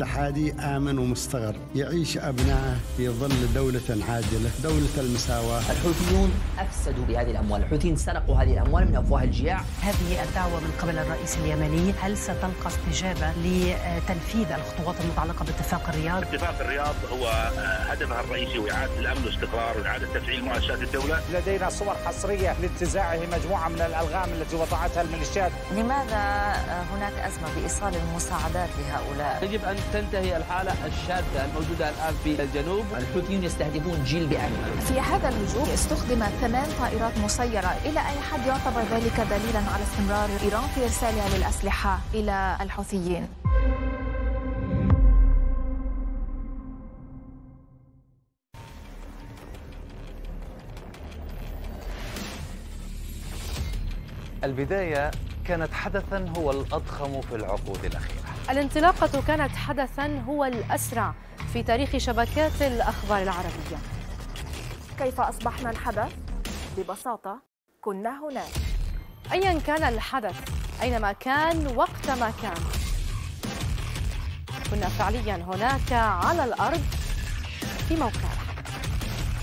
S5: Vista. الاتحادي آمن ومستقر يعيش
S2: أبنائه في ظل دولة عادلة دولة المساواة الحوثيون أفسدوا بهذه الأموال الحوثيين سرقوا هذه الأموال من أفواه الجياع هذه الدعوة من قبل الرئيس اليمني هل ستلقى استجابة لتنفيذ الخطوات المتعلقة باتفاق الرياض؟
S7: اتفاق الرياض هو آه، هدفها الرئيسي هو إعادة الأمن والاستقرار وإعادة تفعيل مؤسسات الدولة لدينا صور حصرية لانتزاعه مجموعة من الألغام التي وضعتها الميليشيات
S2: لماذا آه، هناك أزمة بإيصال المساعدات لهؤلاء؟
S6: يجب أن تنتهي الحالة الشاذة الموجودة الآن في الجنوب الحوثيون يستهدفون جيل بأمن
S2: في هذا الهجوم استخدم ثمان طائرات مسيرة إلى أي حد يعتبر ذلك دليلا على استمرار إيران في إرسالها للأسلحة إلى الحوثيين
S1: البداية كانت حدثا هو الأضخم في العقود الأخيرة
S2: الانطلاقة كانت حدثا هو الأسرع في تاريخ شبكات الأخبار العربية كيف أصبحنا الحدث؟ ببساطة كنا هناك أيا كان الحدث أينما كان وقت ما كان كنا فعليا هناك على الأرض في موقعنا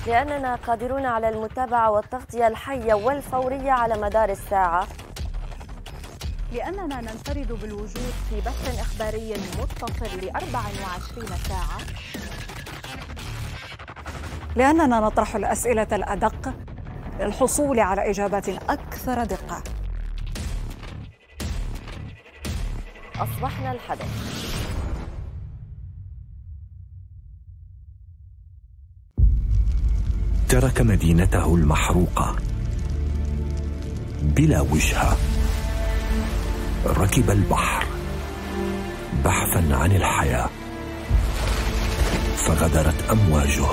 S2: لأننا قادرون على المتابعة والتغطية الحية والفورية على مدار الساعة لأننا ننفرد بالوجود في بث إخباري متصل ل 24 ساعة لأننا نطرح الأسئلة الأدق للحصول على إجابات أكثر دقة أصبحنا الحدث
S13: ترك مدينته المحروقه
S12: بلا وجهه ركب البحر بحثا عن الحياه فغدرت امواجه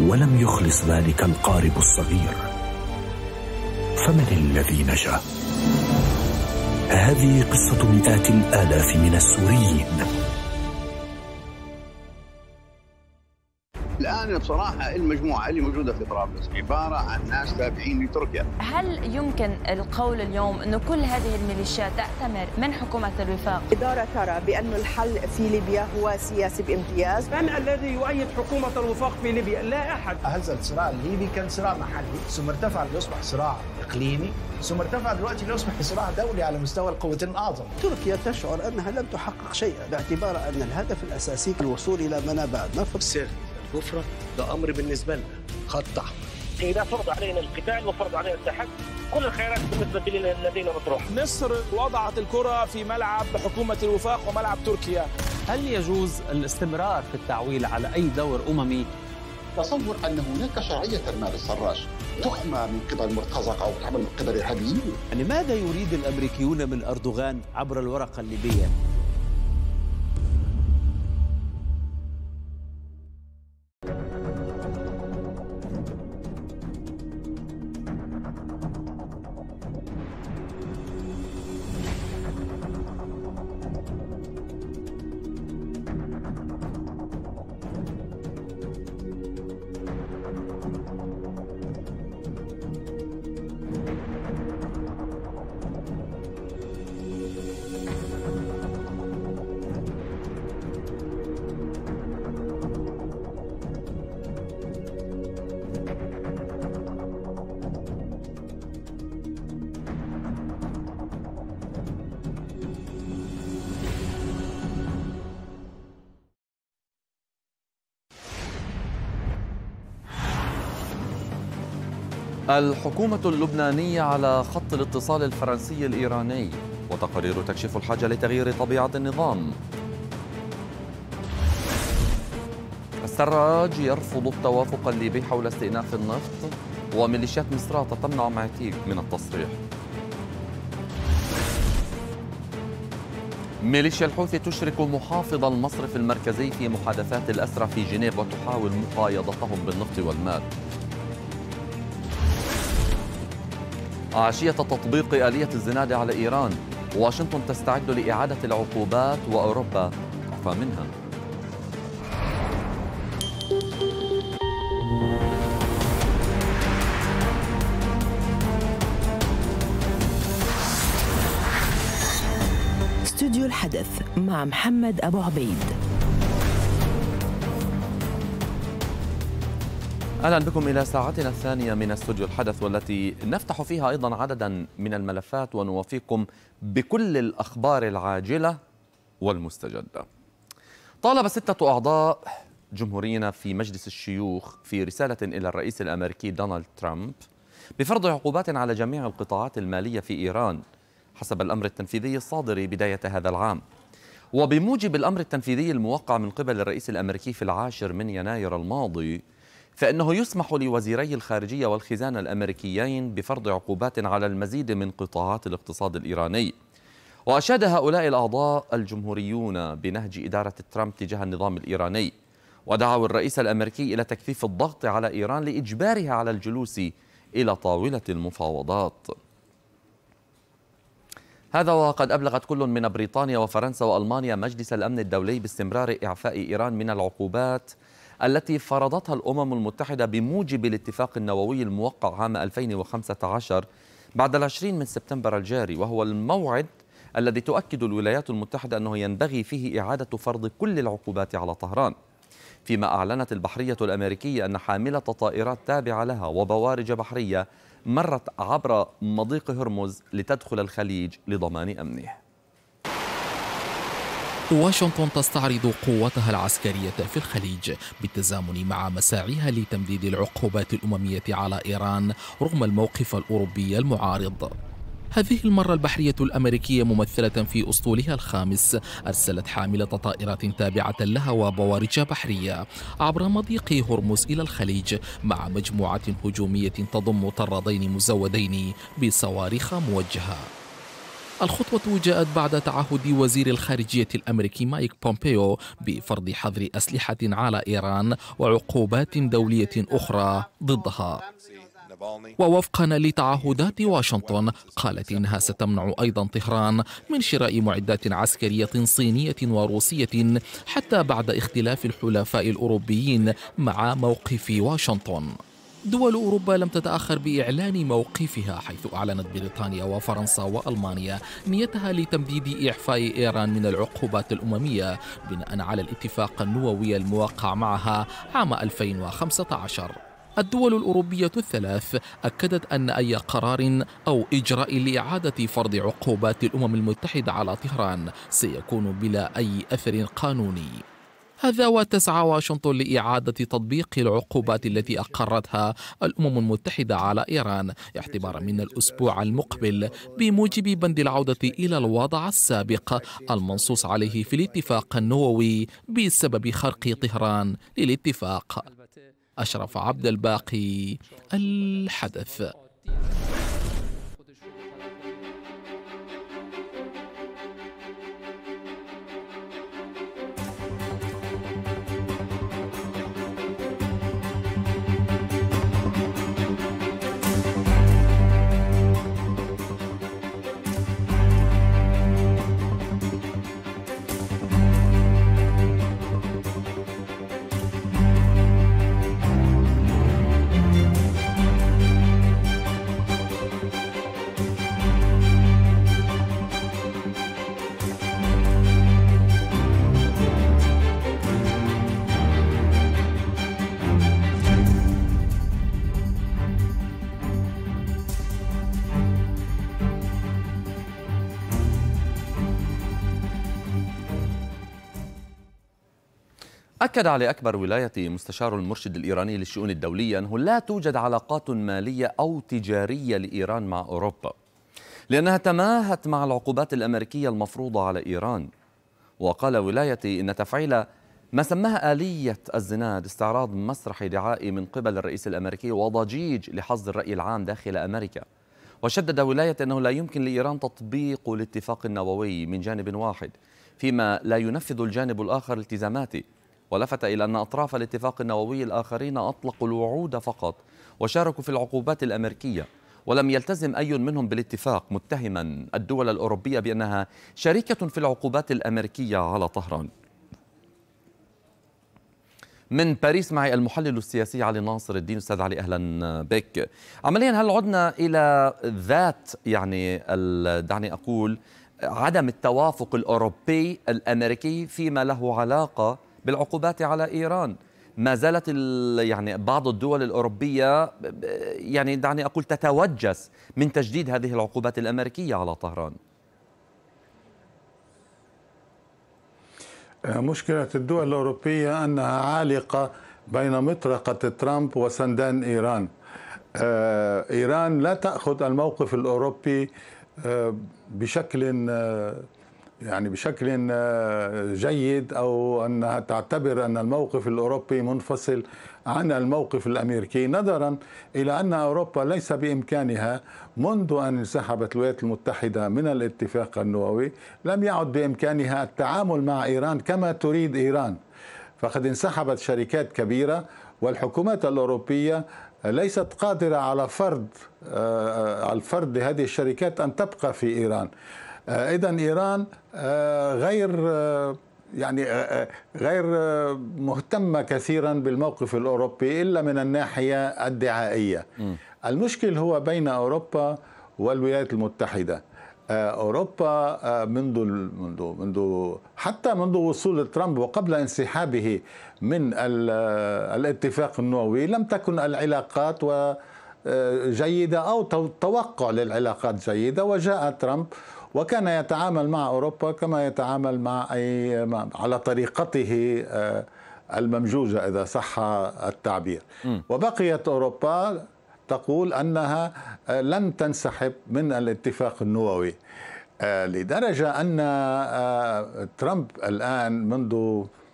S12: ولم يخلص ذلك القارب الصغير
S13: فمن الذي نجا هذه قصه مئات الالاف من السوريين
S10: لان يعني بصراحه المجموعه اللي موجوده في طرابلس عباره عن
S9: ناس تابعين لتركيا.
S2: هل يمكن القول اليوم انه كل هذه الميليشيات تعتمر من حكومه الوفاق؟ الاداره ترى بان الحل في ليبيا هو سياسي بامتياز.
S10: من الذي يؤيد حكومه الوفاق في ليبيا؟ لا احد. هذا الصراع الليبي كان صراع محلي ثم ارتفع ليصبح صراع اقليمي ثم ارتفع دلوقتي ليصبح صراع دولي على مستوى القوتين
S13: الاعظم. تركيا تشعر انها لم تحقق شيئا باعتبار ان الهدف الاساسي الوصول الى منابع بعد نفط السير كفرة ده أمر بالنسبة لنا خط أحمر
S6: إذا إيه، فرض علينا القتال وفرض علينا التحدي كل الخيارات بالنسبة للذين مطروح مصر وضعت
S10: الكرة في ملعب حكومة الوفاق وملعب تركيا
S7: هل يجوز الاستمرار في التعويل على أي دور أممي؟ تصور أن هناك شرعية ما للسراج
S10: تحمى من قبل مرتزقة أو تحمى من قبل إرهابيين
S8: لماذا يريد الأمريكيون من أردوغان
S10: عبر الورقة الليبية؟
S1: الحكومة اللبنانية على خط الاتصال الفرنسي الإيراني وتقارير تكشف الحاجة لتغيير طبيعة النظام السراج يرفض التوافق الليبي حول استئناف النفط وميليشيات مصراتة تمنع معتيق من التصريح ميليشيا الحوثي تشرك محافظ المصرف المركزي في محادثات الأسرى في جنيف وتحاول مقايضتهم بالنفط والمال عشية تطبيق آلية الزناد على إيران واشنطن تستعد لإعادة العقوبات وأوروبا تعفى منها
S2: استوديو الحدث مع محمد أبو عبيد
S1: اهلا بكم الى ساعتنا الثانيه من استوديو الحدث والتي نفتح فيها ايضا عددا من الملفات ونوافيكم بكل الاخبار العاجله والمستجده. طالب سته اعضاء جمهوريين في مجلس الشيوخ في رساله الى الرئيس الامريكي دونالد ترامب بفرض عقوبات على جميع القطاعات الماليه في ايران حسب الامر التنفيذي الصادر بدايه هذا العام. وبموجب الامر التنفيذي الموقع من قبل الرئيس الامريكي في العاشر من يناير الماضي فإنه يسمح لوزيري الخارجية والخزانة الأمريكيين بفرض عقوبات على المزيد من قطاعات الاقتصاد الإيراني وأشاد هؤلاء الأعضاء الجمهوريون بنهج إدارة ترامب تجاه النظام الإيراني ودعوا الرئيس الأمريكي إلى تكثيف الضغط على إيران لإجبارها على الجلوس إلى طاولة المفاوضات هذا وقد أبلغت كل من بريطانيا وفرنسا وألمانيا مجلس الأمن الدولي باستمرار إعفاء إيران من العقوبات التي فرضتها الأمم المتحدة بموجب الاتفاق النووي الموقع عام 2015 بعد العشرين من سبتمبر الجاري وهو الموعد الذي تؤكد الولايات المتحدة أنه ينبغي فيه إعادة فرض كل العقوبات على طهران فيما أعلنت البحرية الأمريكية أن حاملة طائرات تابعة لها وبوارج بحرية مرت عبر مضيق هرمز لتدخل الخليج لضمان أمنه
S6: واشنطن تستعرض قوتها العسكرية في الخليج بالتزامن مع مساعيها لتمديد العقوبات الأممية على إيران رغم الموقف الأوروبي المعارض هذه المرة البحرية الأمريكية ممثلة في أسطولها الخامس أرسلت حاملة طائرات تابعة لها وبوارج بحرية عبر مضيق هرمز إلى الخليج مع مجموعة هجومية تضم طرادين مزودين بصواريخ موجهة الخطوة جاءت بعد تعهد وزير الخارجية الأمريكي مايك بومبيو بفرض حظر أسلحة على إيران وعقوبات دولية أخرى ضدها ووفقا لتعهدات واشنطن قالت انها ستمنع ايضا طهران من شراء معدات عسكريه صينيه وروسيه حتى بعد اختلاف الحلفاء الاوروبيين مع موقف واشنطن دول أوروبا لم تتأخر بإعلان موقفها حيث أعلنت بريطانيا وفرنسا وألمانيا نيتها لتمديد إعفاء إيران من العقوبات الأممية بناء على الاتفاق النووي الموقع معها عام 2015 الدول الأوروبية الثلاث أكدت أن أي قرار أو إجراء لإعادة فرض عقوبات الأمم المتحدة على طهران سيكون بلا أي أثر قانوني هذا وتسعى واشنطن لإعادة تطبيق العقوبات التي أقرتها الأمم المتحدة على إيران اعتبارا من الأسبوع المقبل بموجب بند العودة إلى الوضع السابق المنصوص عليه في الاتفاق النووي بسبب خرق طهران للاتفاق أشرف عبد الباقي الحدث
S1: أكد على أكبر ولاية مستشار المرشد الإيراني للشؤون الدولية أنه لا توجد علاقات مالية أو تجارية لإيران مع أوروبا لأنها تماهت مع العقوبات الأمريكية المفروضة على إيران وقال ولايتي إن تفعيل ما سماها آلية الزناد استعراض مسرحي دعائي من قبل الرئيس الأمريكي وضجيج لحظ الرأي العام داخل أمريكا وشدد ولاية أنه لا يمكن لإيران تطبيق الاتفاق النووي من جانب واحد فيما لا ينفذ الجانب الآخر التزاماته ولفت إلى أن أطراف الاتفاق النووي الآخرين أطلقوا الوعود فقط وشاركوا في العقوبات الأمريكية ولم يلتزم أي منهم بالاتفاق متهما الدول الأوروبية بأنها شريكة في العقوبات الأمريكية على طهران من باريس معي المحلل السياسي علي ناصر الدين استاذ علي اهلا بك عمليا هل عدنا الى ذات يعني دعني اقول عدم التوافق الاوروبي الامريكي فيما له علاقه بالعقوبات على إيران ما زالت يعني بعض الدول الأوروبية يعني دعني أقول تتوجس من تجديد هذه العقوبات الأمريكية على طهران
S14: آه، مشكلة الدول الأوروبية أنها عالقة بين مطرقة ترامب وسندان إيران آه، إيران لا تأخذ الموقف الأوروبي آه، بشكل يعني بشكل آه، جيد او انها تعتبر ان الموقف الاوروبي منفصل عن الموقف الامريكي نظرا الى ان اوروبا ليس بامكانها منذ ان انسحبت الولايات المتحده من الاتفاق النووي لم يعد بامكانها التعامل مع ايران كما تريد ايران فقد انسحبت شركات كبيره والحكومات الاوروبيه ليست قادره على فرض الفرض آه، آه، لهذه الشركات ان تبقى في ايران آه، اذا ايران آه، غير آه، يعني غير مهتمه كثيرا بالموقف الاوروبي الا من الناحيه الدعائيه المشكل هو بين اوروبا والولايات المتحده اوروبا منذ منذ منذ حتى منذ وصول ترامب وقبل انسحابه من الاتفاق النووي لم تكن العلاقات و جيدة أو توقع للعلاقات جيدة وجاء ترامب وكان يتعامل مع أوروبا كما يتعامل مع أي على طريقته آه، الممجوجة إذا صح التعبير وبقيت أوروبا تقول أنها آه، لن تنسحب من الاتفاق النووي آه، لدرجة أن ترامب الآن منذ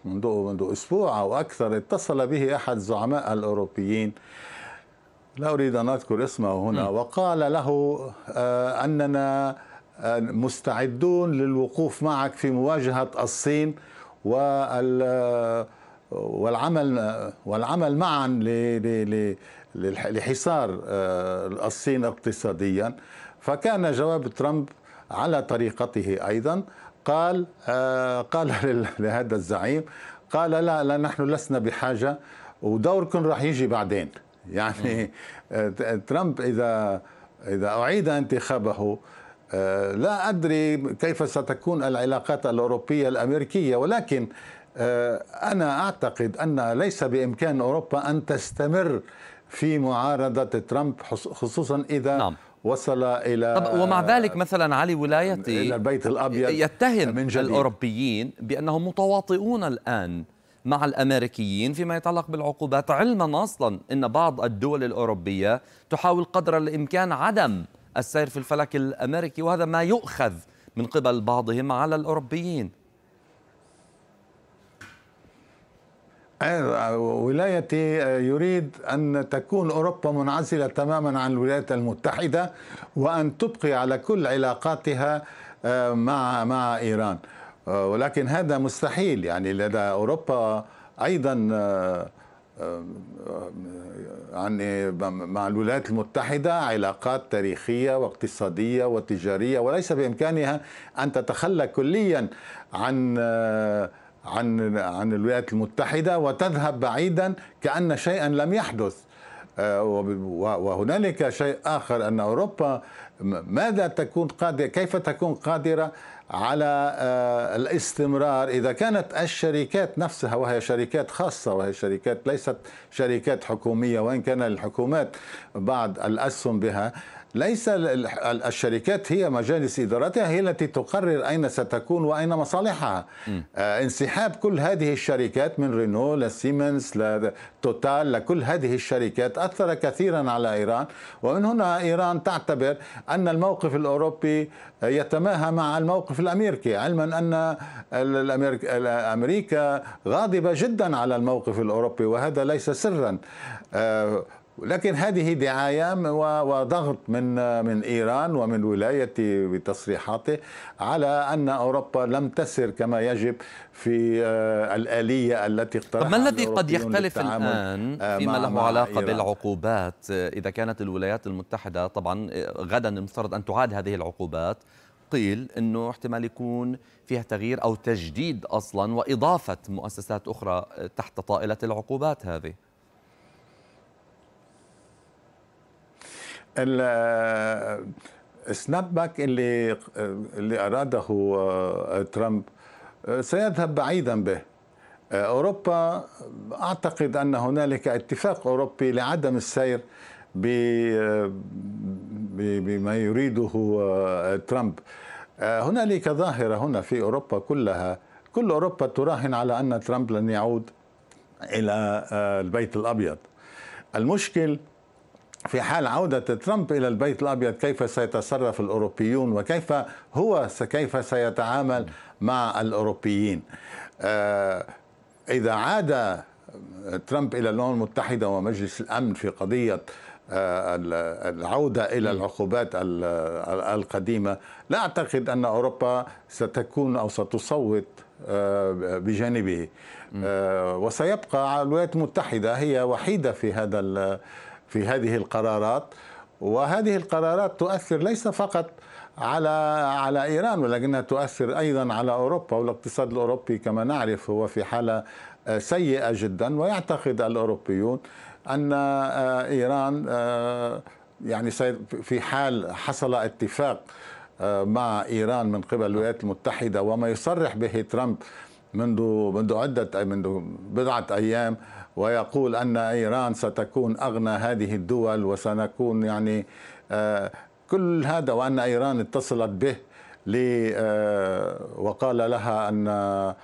S14: منذ منذ أسبوع أو أكثر اتصل به أحد الزعماء الأوروبيين لا أريد أن أذكر اسمه هنا م. وقال له آه، أننا آه، مستعدون للوقوف معك في مواجهة الصين والعمل والعمل معا لحصار آه، الصين اقتصاديا فكان جواب ترامب على طريقته ايضا قال قال لهذا الزعيم قال لا لا نحن لسنا بحاجه ودوركم راح يجي بعدين يعني آه، ترامب إذا إذا أعيد انتخابه آه، لا أدري كيف ستكون العلاقات الأوروبية الأمريكية ولكن آه، أنا أعتقد أن ليس بإمكان أوروبا أن تستمر في معارضة ترامب خصوصا
S1: إذا نعم. وصل الى طب ومع ذلك مثلا علي ولايتي الى البيت الابيض يتهم من جديد. الاوروبيين بانهم متواطئون الان مع الأمريكيين فيما يتعلق بالعقوبات علما أصلا أن بعض الدول الأوروبية تحاول قدر الإمكان عدم السير في الفلك الأمريكي وهذا ما يؤخذ من قبل بعضهم على الأوروبيين
S14: ولايتي يريد أن تكون أوروبا منعزلة تماما عن الولايات المتحدة وأن تبقي على كل علاقاتها آه، مع مع إيران آه، ولكن هذا مستحيل يعني لدى أوروبا أيضا يعني آه، آه، مع الولايات المتحدة علاقات تاريخية واقتصادية وتجارية وليس بإمكانها أن تتخلى كليا عن عن عن الولايات المتحدة وتذهب بعيدا كأن شيئا لم يحدث وهنالك شيء آخر أن أوروبا ماذا تكون قادرة كيف تكون قادرة على آه، الاستمرار اذا كانت الشركات نفسها وهي شركات خاصه وهي شركات ليست شركات حكوميه وان كان للحكومات بعض الاسهم بها ليس الشركات هي مجالس إدارتها هي التي تقرر أين ستكون وأين مصالحها آه انسحاب كل هذه الشركات من رينو لسيمنز لتوتال لكل هذه الشركات أثر كثيرا على إيران ومن هنا إيران تعتبر أن الموقف الأوروبي يتماهى مع الموقف الأمريكي علما أن أمريكا غاضبة جدا على الموقف الأوروبي وهذا ليس سرا آه، لكن هذه دعاية وضغط من من إيران ومن ولايته بتصريحاته على أن أوروبا لم تسر كما يجب في آه، الآلية التي اقترحها ما الذي قد يختلف الآن آه، فيما له علاقة إيران.
S1: بالعقوبات إذا كانت الولايات المتحدة طبعا آه، غدا المفترض أن تعاد هذه العقوبات قيل انه احتمال يكون فيها تغيير او تجديد اصلا واضافه مؤسسات اخرى تحت طائله العقوبات هذه
S14: السناب آه، باك اللي آه، اللي اراده آه، ترامب سيذهب بعيدا به اوروبا اعتقد ان هنالك اتفاق اوروبي لعدم السير بما يريده ترامب هنالك ظاهره هنا في اوروبا كلها كل اوروبا تراهن على ان ترامب لن يعود الى البيت الابيض المشكل في حال عودة ترامب إلى البيت الأبيض كيف سيتصرف الأوروبيون وكيف هو كيف سيتعامل مع الأوروبيين آه، إذا عاد ترامب إلى الأمم المتحدة ومجلس الأمن في قضية آه، العودة إلى العقوبات القديمة لا أعتقد أن أوروبا ستكون أو ستصوت آه، بجانبه وسيبقى الولايات المتحدة هي وحيدة في هذا في هذه القرارات وهذه القرارات تؤثر ليس فقط على على ايران ولكنها تؤثر ايضا على اوروبا والاقتصاد الاوروبي كما نعرف هو في حاله آه، سيئه جدا ويعتقد الاوروبيون ان آه، ايران آه، يعني في حال حصل اتفاق مع ايران من قبل الولايات المتحده وما يصرح به ترامب منذ منذ عده منذ بضعه ايام ويقول أن إيران ستكون أغنى هذه الدول وسنكون يعني آه، كل هذا وأن إيران اتصلت به آه، وقال لها أن آه،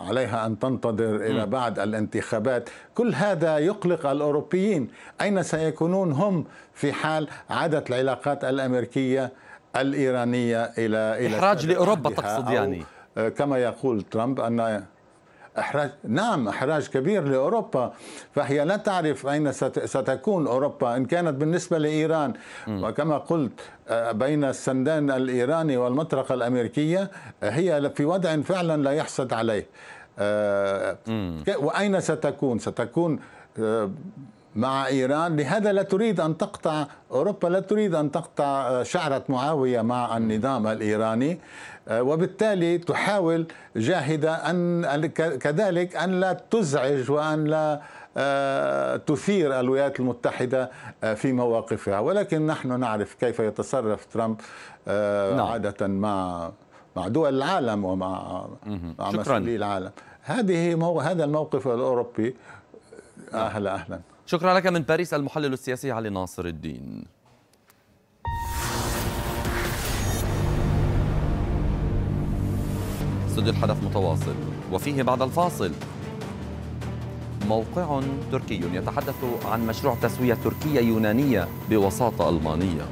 S14: عليها أن تنتظر إلى بعد الانتخابات كل هذا يقلق الأوروبيين أين سيكونون هم في حال عادت العلاقات الأمريكية الإيرانية إلى إلى إحراج لأوروبا تقصد يعني كما يقول ترامب أن إحراج نعم إحراج كبير لأوروبا فهي لا تعرف أين ستكون أوروبا إن كانت بالنسبة لإيران وكما قلت آه، بين السندان الإيراني والمطرقة الأمريكية آه، هي في وضع فعلا لا يحسد عليه آه، وأين ستكون ستكون مع إيران لهذا لا تريد أن تقطع أوروبا لا تريد أن تقطع شعرة معاوية مع النظام الإيراني آه، وبالتالي تحاول جاهدة أن كذلك أن لا تزعج وأن لا آه، تثير الولايات المتحدة آه، في مواقفها ولكن نحن نعرف كيف يتصرف ترامب نعم. عادة مع مع دول العالم ومع مع مسؤولي العالم هذه مو هذا الموقف الأوروبي
S1: أهلا أهلا شكرا لك من باريس المحلل السياسي علي ناصر الدين استوديو الحدث متواصل وفيه بعد الفاصل موقع تركي يتحدث عن مشروع تسوية تركية يونانية بوساطة ألمانية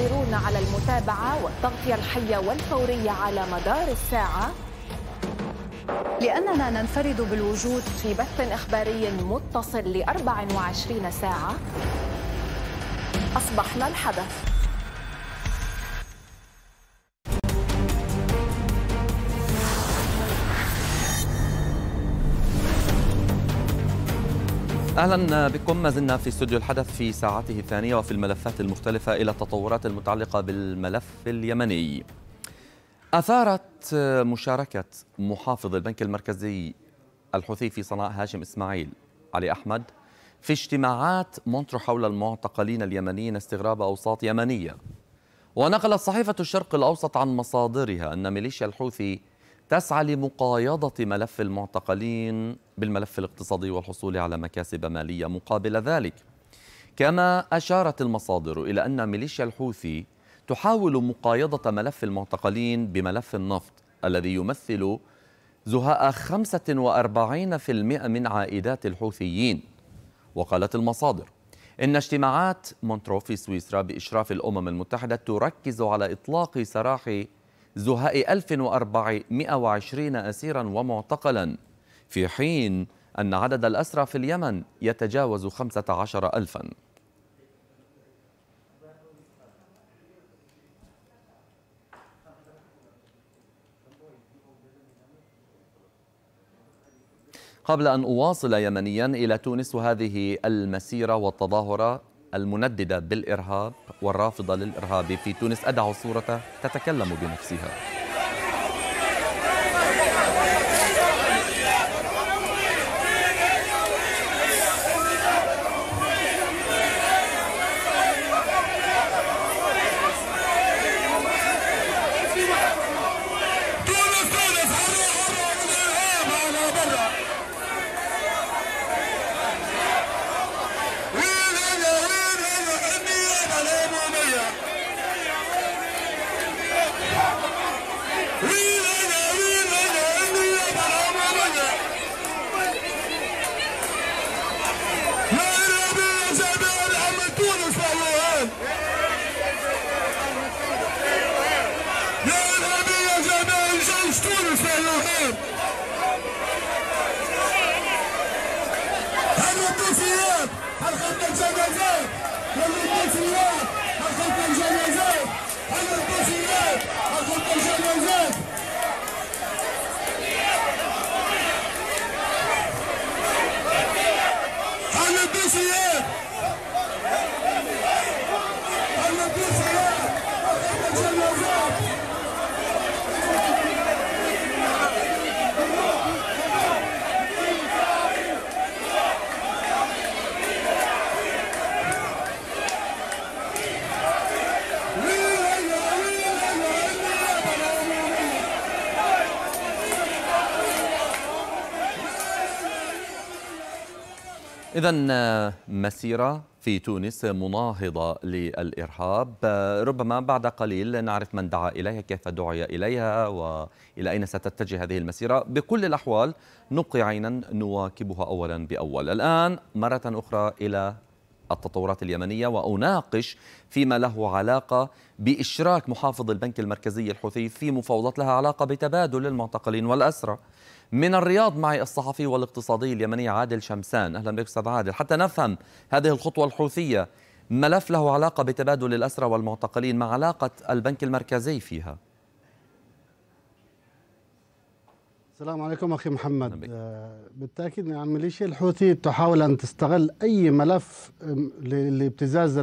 S2: قادرون على المتابعة والتغطية الحية والفورية على مدار الساعة لأننا ننفرد بالوجود في بث إخباري متصل ل 24 ساعة أصبحنا الحدث
S1: اهلا بكم ما زلنا في استوديو الحدث في ساعته الثانيه وفي الملفات المختلفه الى التطورات المتعلقه بالملف اليمني. اثارت مشاركه محافظ البنك المركزي الحوثي في صنعاء هاشم اسماعيل علي احمد في اجتماعات مونترو حول المعتقلين اليمنيين استغراب اوساط يمنيه. ونقلت صحيفه الشرق الاوسط عن مصادرها ان ميليشيا الحوثي تسعى لمقايضة ملف المعتقلين بالملف الاقتصادي والحصول على مكاسب مالية مقابل ذلك كما أشارت المصادر إلى أن ميليشيا الحوثي تحاول مقايضة ملف المعتقلين بملف النفط الذي يمثل زهاء 45% من عائدات الحوثيين وقالت المصادر إن اجتماعات مونترو في سويسرا بإشراف الأمم المتحدة تركز على إطلاق سراح زهاء 1420 أسيرا ومعتقلا في حين أن عدد الأسرى في اليمن يتجاوز 15 ألفاً قبل أن أواصل يمنيا إلى تونس هذه المسيرة والتظاهرة المنددة بالإرهاب والرافضة للإرهاب في تونس أدعوا صورته تتكلم بنفسها إذا آه، مسيرة في تونس مناهضة للإرهاب آه، ربما بعد قليل نعرف من دعا إليها كيف دعي إليها وإلى أين ستتجه هذه المسيرة بكل الأحوال نبقي عينا نواكبها أولا بأول الآن مرة أخرى إلى التطورات اليمنية وأناقش فيما له علاقة بإشراك محافظ البنك المركزي الحوثي في مفاوضات لها علاقة بتبادل المعتقلين والأسرى من الرياض معي الصحفي والاقتصادي اليمني عادل شمسان أهلا بك أستاذ عادل حتى نفهم هذه الخطوة الحوثية ملف له علاقة بتبادل الأسرى والمعتقلين ما علاقة البنك المركزي فيها
S5: السلام عليكم اخي محمد آه، بالتاكيد يعني نعم، الميليشيا الحوثي تحاول ان تستغل اي ملف لابتزاز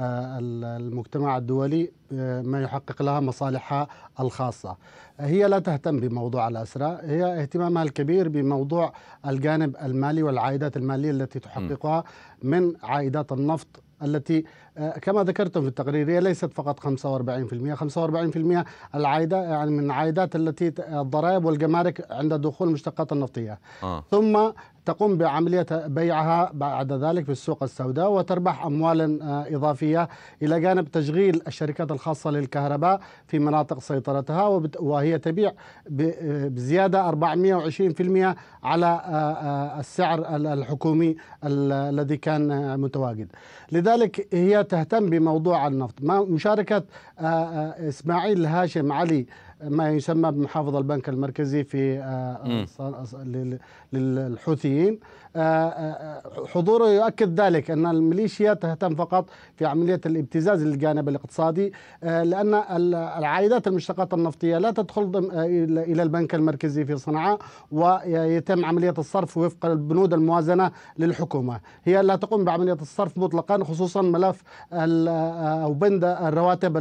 S5: المجتمع الدولي آه، ما يحقق لها مصالحها الخاصة هي لا تهتم بموضوع الأسرة هي اهتمامها الكبير بموضوع الجانب المالي والعائدات المالية التي تحققها من عائدات النفط التي آه، كما ذكرتم في التقرير هي ليست فقط 45% 45% العائدة يعني من عائدات التي الضرائب والجمارك عند دخول المشتقات النفطية آه. ثم تقوم بعملية بيعها بعد ذلك في السوق السوداء وتربح أموالا آه، إضافية إلى جانب تشغيل الشركات الخاصة للكهرباء في مناطق سيطرتها وهي تبيع آه، بزيادة 420% على آه، السعر الحكومي الذي كان متواجد لذلك هي تهتم بموضوع النفط مشاركة إسماعيل هاشم علي ما يسمى بمحافظ البنك المركزي في للحوثيين آه، آه، آه، حضوره يؤكد ذلك أن الميليشيا تهتم فقط في عملية الابتزاز للجانب الاقتصادي لأن العائدات المشتقات النفطية لا تدخل إلى البنك المركزي في صنعاء ويتم عملية الصرف وفق البنود الموازنة للحكومة هي لا تقوم بعملية الصرف مطلقا خصوصا ملف أو بند الرواتب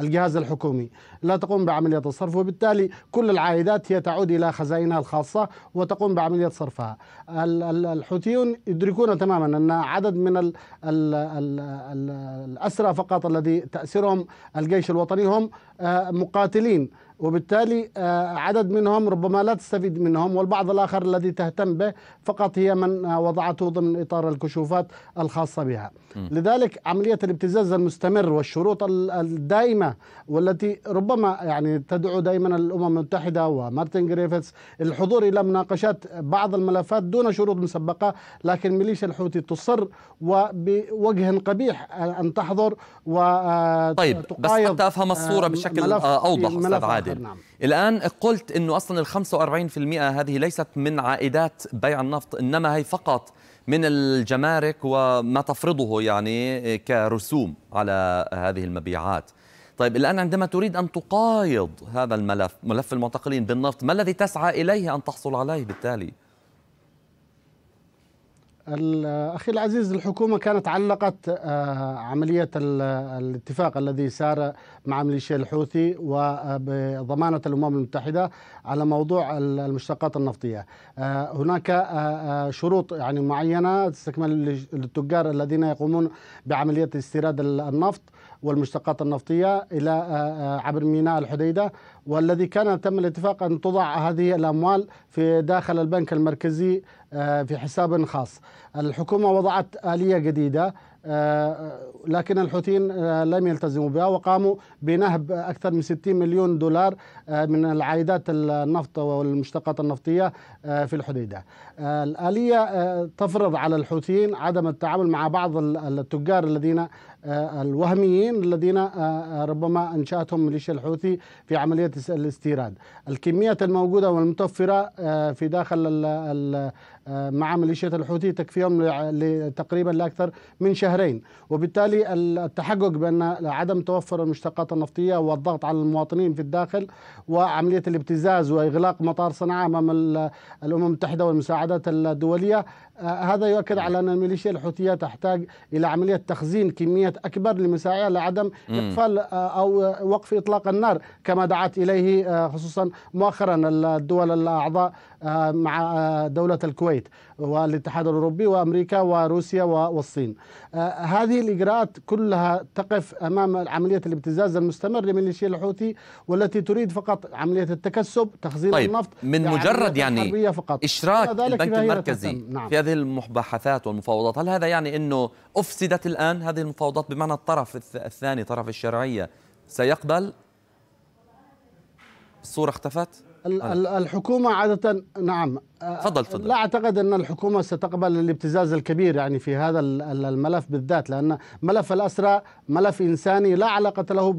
S5: الجهاز الحكومي لا تقوم بعملية الصرف وبالتالي كل العائدات هي تعود إلى خزائنها الخاصة وتقوم يقومون بعملية صرفها الحوثيون يدركون تماما أن عدد من ال ال ال الأسرى فقط الذي تأسرهم الجيش الوطني هم آه، مقاتلين وبالتالي آه، عدد منهم ربما لا تستفيد منهم والبعض الآخر الذي تهتم به فقط هي من آه، وضعته ضمن إطار الكشوفات الخاصة بها لذلك عملية الابتزاز المستمر والشروط الدائمة والتي ربما يعني تدعو دائما الأمم المتحدة ومارتن جريفيث الحضور إلى مناقشات بعض الملفات دون شروط مسبقة لكن ميليشيا الحوثي تصر وبوجه قبيح آه، أن تحضر وتقايض طيب بس حتى أفهم الصورة بشكل أوضح أستاذ عادل جدا نعم.
S1: الآن قلت أنه أصلا ال 45% هذه ليست من عائدات بيع النفط إنما هي فقط من الجمارك وما تفرضه يعني كرسوم على هذه المبيعات طيب الآن عندما تريد أن تقايض هذا الملف ملف المعتقلين بالنفط ما الذي تسعى إليه أن تحصل عليه بالتالي؟
S5: أخي العزيز الحكومة كانت علقت آه، عملية الاتفاق الذي سار مع ميليشيا الحوثي وبضمانة آه، الأمم المتحدة على موضوع المشتقات النفطية آه، هناك شروط يعني معينة تستكمل للتجار الذين يقومون بعملية استيراد النفط والمشتقات النفطية إلى عبر ميناء الحديدة والذي كان تم الاتفاق أن تضع هذه الأموال في داخل البنك المركزي آه، في حساب خاص الحكومة وضعت آلية جديدة آه، لكن الحوثيين آه، لم يلتزموا بها وقاموا بنهب أكثر من 60 مليون دولار من العائدات النفط والمشتقات النفطية في الحديدة الآلية تفرض على الحوثيين عدم التعامل مع بعض التجار الذين آه، الوهميين الذين آه، آه، ربما انشاتهم ميليشيا الحوثي في عمليه الاستيراد الكميات الموجوده والمتوفره في داخل آه، مع ميليشيات الحوثي تكفيهم لتقريبا لاكثر من شهرين وبالتالي التحقق بان عدم توفر المشتقات النفطيه والضغط على المواطنين في الداخل وعمليه الابتزاز واغلاق مطار صنعاء امام الامم المتحده والمساعدات الدوليه آه، هذا يؤكد على ان الميليشيا الحوثيه تحتاج الى عمليه تخزين كميات اكبر لمساعيها لعدم اقفال آه، او وقف اطلاق النار كما دعت اليه خصوصا مؤخرا الدول الاعضاء آه، مع آه، دولة الكويت والاتحاد الأوروبي وأمريكا وروسيا والصين آه، هذه الإجراءات كلها تقف أمام عملية الابتزاز المستمر لميليشيا الحوثي والتي تريد فقط عملية التكسب
S1: تخزين طيب النفط من مجرد يعني فقط. إشراك البنك المركزي نعم. في هذه المباحثات والمفاوضات هل هذا يعني أنه أفسدت الآن هذه المفاوضات بمعنى الطرف الثاني طرف الشرعية سيقبل الصورة اختفت؟
S5: الحكومة عادة نعم تفضل تفضل لا اعتقد ان الحكومه ستقبل الابتزاز الكبير يعني في هذا الملف بالذات لان ملف الاسرى ملف انساني لا علاقه له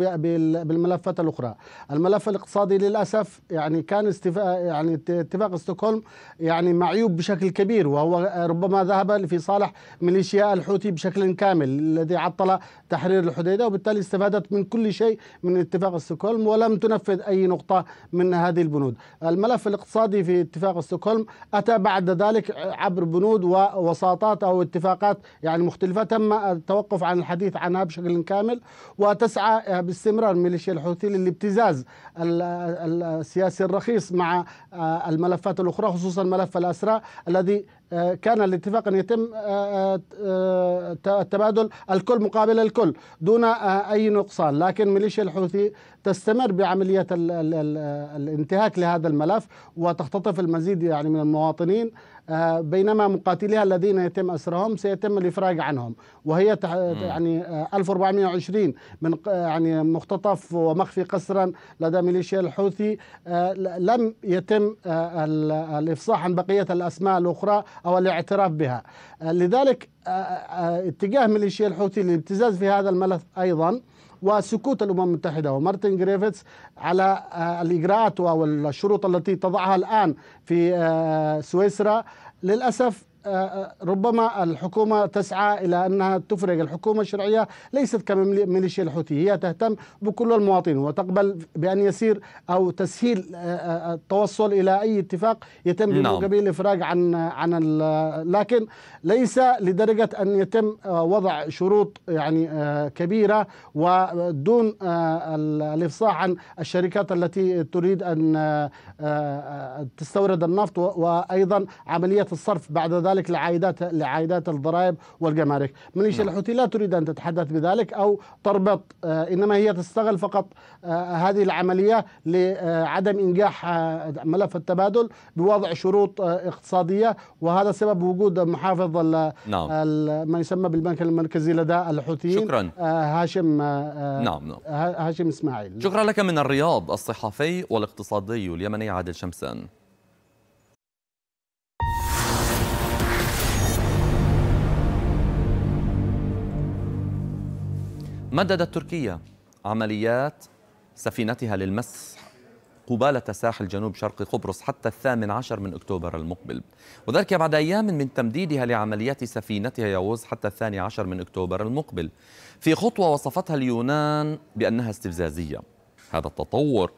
S5: بالملفات الاخرى الملف الاقتصادي للاسف يعني كان يعني اتفاق ستوكهولم يعني معيوب بشكل كبير وهو ربما ذهب في صالح ميليشيا الحوثي بشكل كامل الذي عطل تحرير الحديده وبالتالي استفادت من كل شيء من اتفاق ستوكهولم ولم تنفذ اي نقطه من هذه البنود الملف الاقتصادي في اتفاق ستوكهولم أتى بعد ذلك عبر بنود ووساطات أو اتفاقات يعني مختلفة تم التوقف عن الحديث عنها بشكل كامل وتسعى باستمرار الميليشيا الحوثي للابتزاز السياسي الرخيص مع الملفات الأخرى خصوصا ملف الأسرى الذي آه، كان الاتفاق ان يتم آه، آه، التبادل الكل مقابل الكل دون اي نقصان لكن ميليشيا الحوثي تستمر بعمليه الانتهاك لهذا الملف وتختطف المزيد يعني من المواطنين آه، بينما مقاتليها الذين يتم أسرهم سيتم الإفراج عنهم وهي يعني 1420 آه، من آه، يعني مختطف ومخفي قسرا لدى ميليشيا الحوثي لم يتم الإفصاح عن بقية الأسماء الأخرى أو الاعتراف بها لذلك اتجاه ميليشيا الحوثي للابتزاز في هذا الملف أيضا وسكوت الأمم المتحدة ومارتن جريفيتس على آه، الإجراءات أو الشروط التي تضعها الآن في آه، سويسرا للأسف ربما الحكومة تسعى إلى أنها تفرج الحكومة الشرعية ليست كميليشيا الحوثي هي تهتم بكل المواطنين وتقبل بأن يسير أو تسهيل آه، آه، آه، التوصل إلى أي اتفاق يتم من نعم. قبيل الإفراج عن عن لكن ليس لدرجة أن يتم وضع شروط يعني كبيرة ودون الإفصاح عن الشركات التي تريد أن تستورد النفط وأيضا عملية الصرف بعد ذلك وكذلك لعائدات لعائدات الضرائب والجمارك ميليشيا نعم. الحوثي لا تريد أن تتحدث بذلك أو تربط آه، إنما هي تستغل فقط آه، هذه العملية لعدم إنجاح آه، ملف التبادل بوضع شروط اقتصادية وهذا سبب وجود محافظ نعم. ما يسمى بالبنك المركزي لدى الحوثيين شكرا هاشم نعم نعم هاشم إسماعيل شكرا
S1: لك من الرياض الصحفي والاقتصادي اليمني عادل شمسان مددت تركيا عمليات سفينتها للمسح قبالة ساحل جنوب شرق قبرص حتى الثامن عشر من أكتوبر المقبل وذلك بعد أيام من تمديدها لعمليات سفينتها يوز حتى الثاني عشر من أكتوبر المقبل في خطوة وصفتها اليونان بأنها استفزازية هذا التطور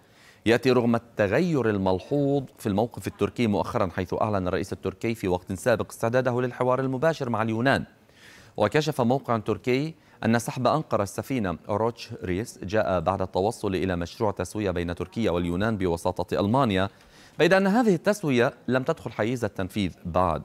S1: يأتي رغم التغير الملحوظ في الموقف التركي مؤخرا حيث أعلن الرئيس التركي في وقت سابق استعداده للحوار المباشر مع اليونان وكشف موقع تركي أن سحب أنقرة السفينة روتش ريس جاء بعد التوصل إلى مشروع تسوية بين تركيا واليونان بوساطة ألمانيا بيد أن هذه التسوية لم تدخل حيز التنفيذ بعد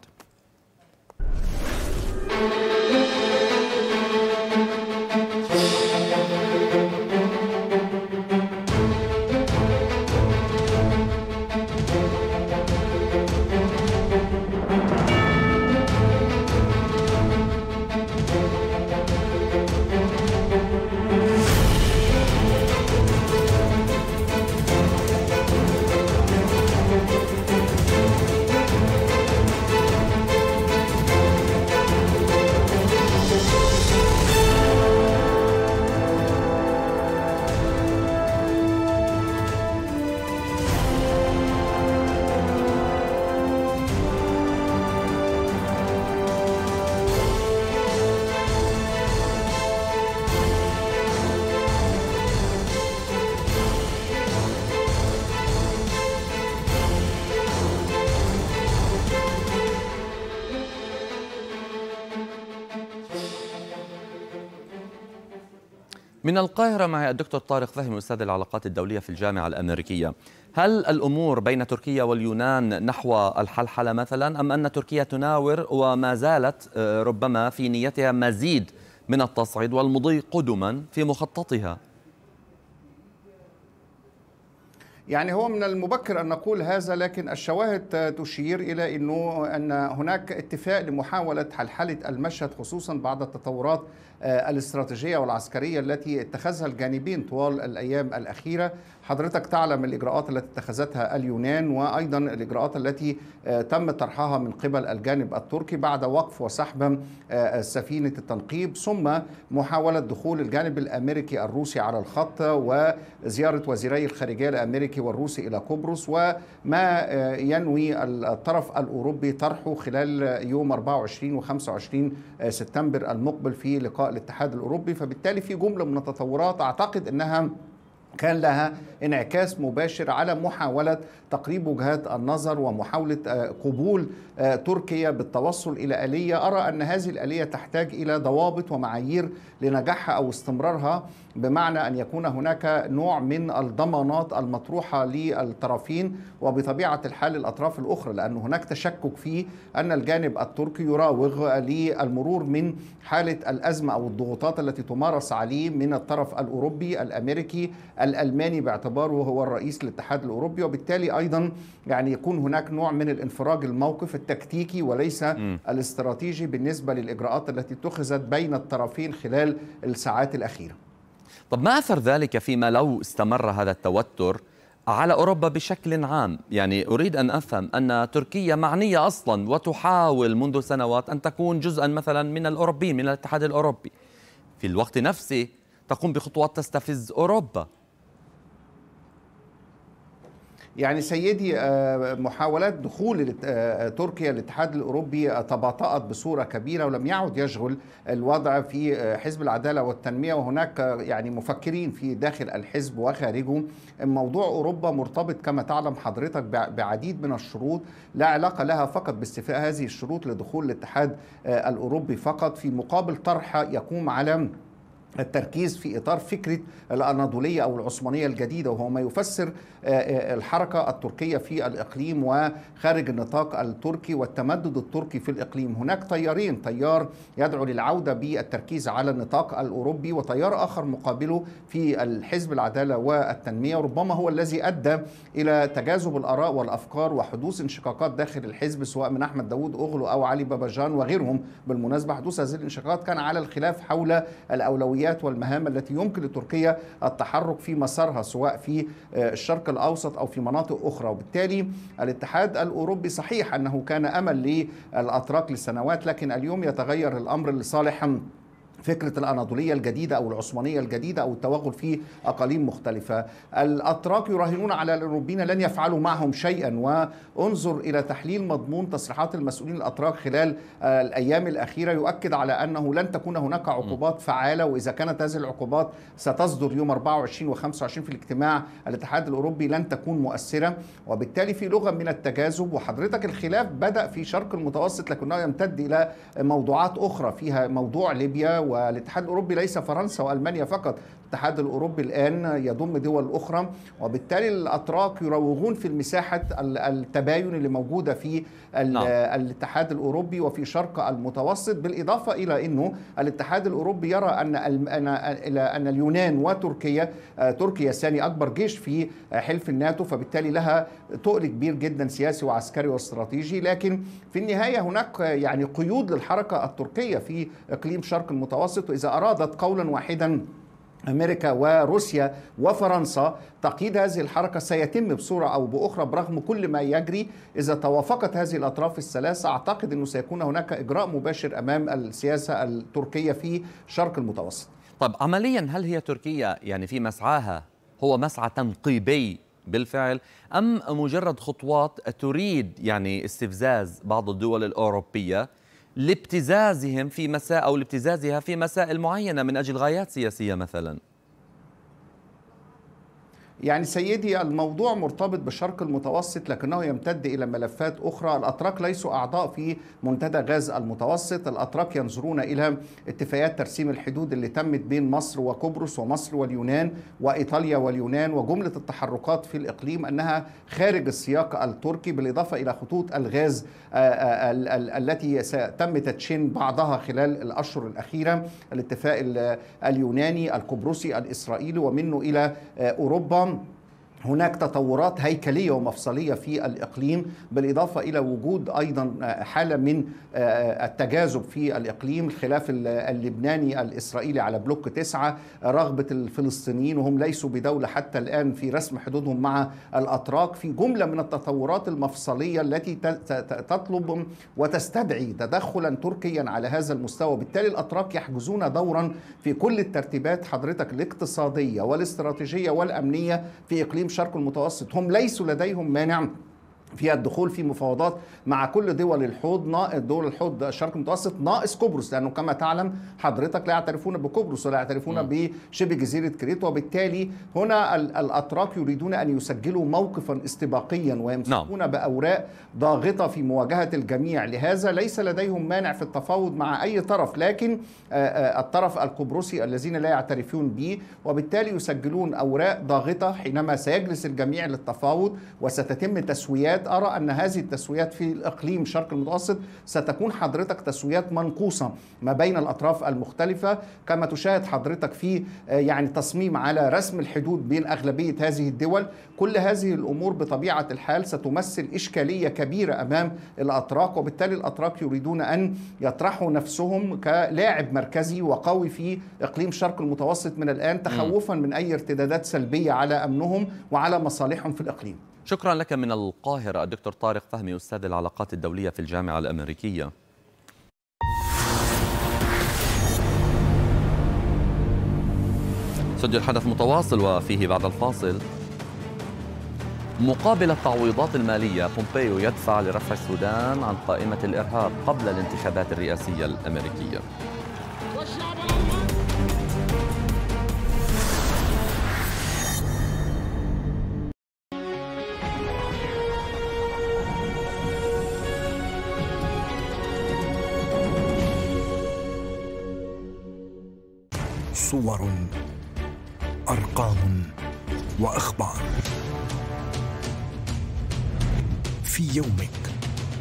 S1: من القاهرة معي الدكتور طارق فهمي أستاذ العلاقات الدولية في الجامعة الأمريكية هل الأمور بين تركيا واليونان نحو الحلحلة مثلا أم أن تركيا تناور وما زالت آه، ربما في نيتها مزيد من التصعيد والمضي قدما في مخططها
S9: يعني هو من المبكر أن نقول هذا لكن الشواهد تشير إلى أنه أن هناك اتفاق لمحاولة حلحلة المشهد خصوصا بعد التطورات آه، الاستراتيجية والعسكرية التي اتخذها الجانبين طوال الأيام الأخيرة حضرتك تعلم الإجراءات التي اتخذتها اليونان وأيضا الإجراءات التي آه، تم طرحها من قبل الجانب التركي بعد وقف وسحب آه، آه، سفينة التنقيب ثم محاولة دخول الجانب الأمريكي الروسي على الخط وزيارة وزيري الخارجية الأمريكي والروسي إلى قبرص وما ينوي الطرف الأوروبي طرحه خلال يوم 24 و 25 سبتمبر المقبل في لقاء الاتحاد الأوروبي فبالتالي في جملة من التطورات أعتقد أنها كان لها انعكاس مباشر على محاولة تقريب وجهات النظر ومحاولة آه، قبول آه، تركيا بالتوصل إلى آلية أرى أن هذه الآلية تحتاج إلى ضوابط ومعايير لنجاحها أو استمرارها بمعنى أن يكون هناك نوع من الضمانات المطروحة للطرفين وبطبيعة الحال الأطراف الأخرى لأن هناك تشكك في أن الجانب التركي يراوغ للمرور من حالة الأزمة أو الضغوطات التي تمارس عليه من الطرف الأوروبي الأمريكي الألماني باعتبار الاعتبار وهو الرئيس للاتحاد الاوروبي وبالتالي ايضا يعني يكون هناك نوع من الانفراج الموقف التكتيكي وليس م. الاستراتيجي بالنسبه للاجراءات التي اتخذت بين الطرفين خلال الساعات الاخيره.
S1: طب ما اثر ذلك فيما لو استمر هذا التوتر على اوروبا بشكل عام، يعني اريد ان افهم ان تركيا معنيه اصلا وتحاول منذ سنوات ان تكون جزءا مثلا من الاوروبيين من الاتحاد الاوروبي. في الوقت نفسه تقوم بخطوات تستفز اوروبا يعني سيدي
S9: آه، محاولات دخول آه، آه، تركيا الاتحاد الاوروبي تباطات بصوره كبيره ولم يعد يشغل الوضع في حزب العداله والتنميه وهناك يعني مفكرين في داخل الحزب وخارجه موضوع اوروبا مرتبط كما تعلم حضرتك بعديد من الشروط لا علاقه لها فقط باستيفاء هذه الشروط لدخول الاتحاد الاوروبي فقط في مقابل طرح يقوم على التركيز في اطار فكره الاناضوليه او العثمانيه الجديده وهو ما يفسر آه، آه، الحركه التركيه في الاقليم وخارج النطاق التركي والتمدد التركي في الاقليم، هناك تيارين، تيار يدعو للعوده بالتركيز على النطاق الاوروبي وتيار اخر مقابله في الحزب العداله والتنميه وربما هو الذي ادى الى تجاذب الاراء والافكار وحدوث انشقاقات داخل الحزب سواء من احمد داوود اوغلو او علي باباجان وغيرهم، بالمناسبه حدوث هذه الانشقاقات كان على الخلاف حول الاولويات الاولويات والمهام التي يمكن لتركيا التحرك في مسارها سواء في آه، الشرق الاوسط او في مناطق اخرى وبالتالي الاتحاد الاوروبي صحيح انه كان امل للاتراك لسنوات لكن اليوم يتغير الامر لصالح فكرة الأناضولية الجديدة أو العثمانية الجديدة أو التوغل في أقاليم مختلفة الأتراك يراهنون على الأوروبيين لن يفعلوا معهم شيئا وانظر إلى تحليل مضمون تصريحات المسؤولين الأتراك خلال آه، الأيام الأخيرة يؤكد على أنه لن تكون هناك عقوبات فعالة وإذا كانت هذه العقوبات ستصدر يوم 24 و 25 في الاجتماع الاتحاد الأوروبي لن تكون مؤثرة وبالتالي في لغة من التجاذب وحضرتك الخلاف بدأ في شرق المتوسط لكنه يمتد إلى موضوعات أخرى فيها موضوع ليبيا والاتحاد الاوروبي ليس فرنسا والمانيا فقط الاتحاد الأوروبي الآن يضم دول أخرى وبالتالي الأتراك يراوغون في المساحة التباين اللي موجودة في نعم. الاتحاد الأوروبي وفي شرق المتوسط بالإضافة إلى أنه الاتحاد الأوروبي يرى أن أن اليونان وتركيا آه، تركيا ثاني أكبر جيش في حلف الناتو فبالتالي لها تقل كبير جدا سياسي وعسكري واستراتيجي لكن في النهاية هناك يعني قيود للحركة التركية في إقليم شرق المتوسط وإذا أرادت قولا واحدا امريكا وروسيا وفرنسا تقييد هذه الحركه سيتم بصوره او باخرى برغم كل ما يجري اذا توافقت هذه الاطراف الثلاثه اعتقد انه سيكون هناك اجراء مباشر امام السياسه التركيه في شرق المتوسط.
S1: طب عمليا هل هي تركيا يعني في مسعاها هو مسعى تنقيبي بالفعل ام مجرد خطوات تريد يعني استفزاز بعض الدول الاوروبيه لابتزازهم في مساء أو لابتزازها في مسائل معينة من أجل غايات سياسية مثلاً
S9: يعني سيدي الموضوع مرتبط بالشرق المتوسط لكنه يمتد إلى ملفات أخرى الأتراك ليسوا أعضاء في منتدى غاز المتوسط الأتراك ينظرون إلى اتفاقيات ترسيم الحدود اللي تمت بين مصر وقبرص ومصر واليونان وإيطاليا واليونان وجملة التحركات في الإقليم أنها خارج السياق التركي بالإضافة إلى خطوط الغاز آه، آه، التي تم تدشين بعضها خلال الأشهر الأخيرة الاتفاق اليوناني القبرصي الإسرائيلي ومنه إلى آه، أوروبا هناك تطورات هيكليه ومفصليه في الاقليم بالاضافه الى وجود ايضا حاله من آه، التجاذب في الاقليم الخلاف اللبناني الاسرائيلي على بلوك تسعه رغبه الفلسطينيين وهم ليسوا بدوله حتى الان في رسم حدودهم مع الاتراك في جمله من التطورات المفصليه التي تطلب وتستدعي تدخلا تركيا على هذا المستوى بالتالي الاتراك يحجزون دورا في كل الترتيبات حضرتك الاقتصاديه والاستراتيجيه والامنيه في اقليم شرق المتوسط هم ليسوا لديهم مانع في الدخول في مفاوضات مع كل دول الحوض دول الحوض الشرق المتوسط ناقص قبرص لانه كما تعلم حضرتك لا يعترفون بقبرص ولا يعترفون بشبه جزيره كريت وبالتالي هنا الاتراك يريدون ان يسجلوا موقفا استباقيا ويمسكون نعم. باوراق ضاغطه في مواجهه الجميع لهذا ليس لديهم مانع في التفاوض مع اي طرف لكن الطرف القبرصي الذين لا يعترفون به وبالتالي يسجلون اوراق ضاغطه حينما سيجلس الجميع للتفاوض وستتم تسويات التسويات أرى أن هذه التسويات في الإقليم شرق المتوسط ستكون حضرتك تسويات منقوصة ما بين الأطراف المختلفة كما تشاهد حضرتك في آه، يعني تصميم على رسم الحدود بين أغلبية هذه الدول كل هذه الأمور بطبيعة الحال ستمثل إشكالية كبيرة أمام الأتراك وبالتالي الأتراك يريدون أن يطرحوا نفسهم كلاعب مركزي وقوي في إقليم شرق المتوسط من الآن تخوفا من أي ارتدادات سلبية على أمنهم وعلى مصالحهم في الإقليم
S1: شكرا لك من القاهرة الدكتور طارق فهمي أستاذ العلاقات الدولية في الجامعة الأمريكية سجل حدث متواصل وفيه بعد الفاصل مقابل التعويضات المالية بومبيو يدفع لرفع السودان عن قائمة الإرهاب قبل الانتخابات الرئاسية الأمريكية
S12: صور
S13: ارقام واخبار في يومك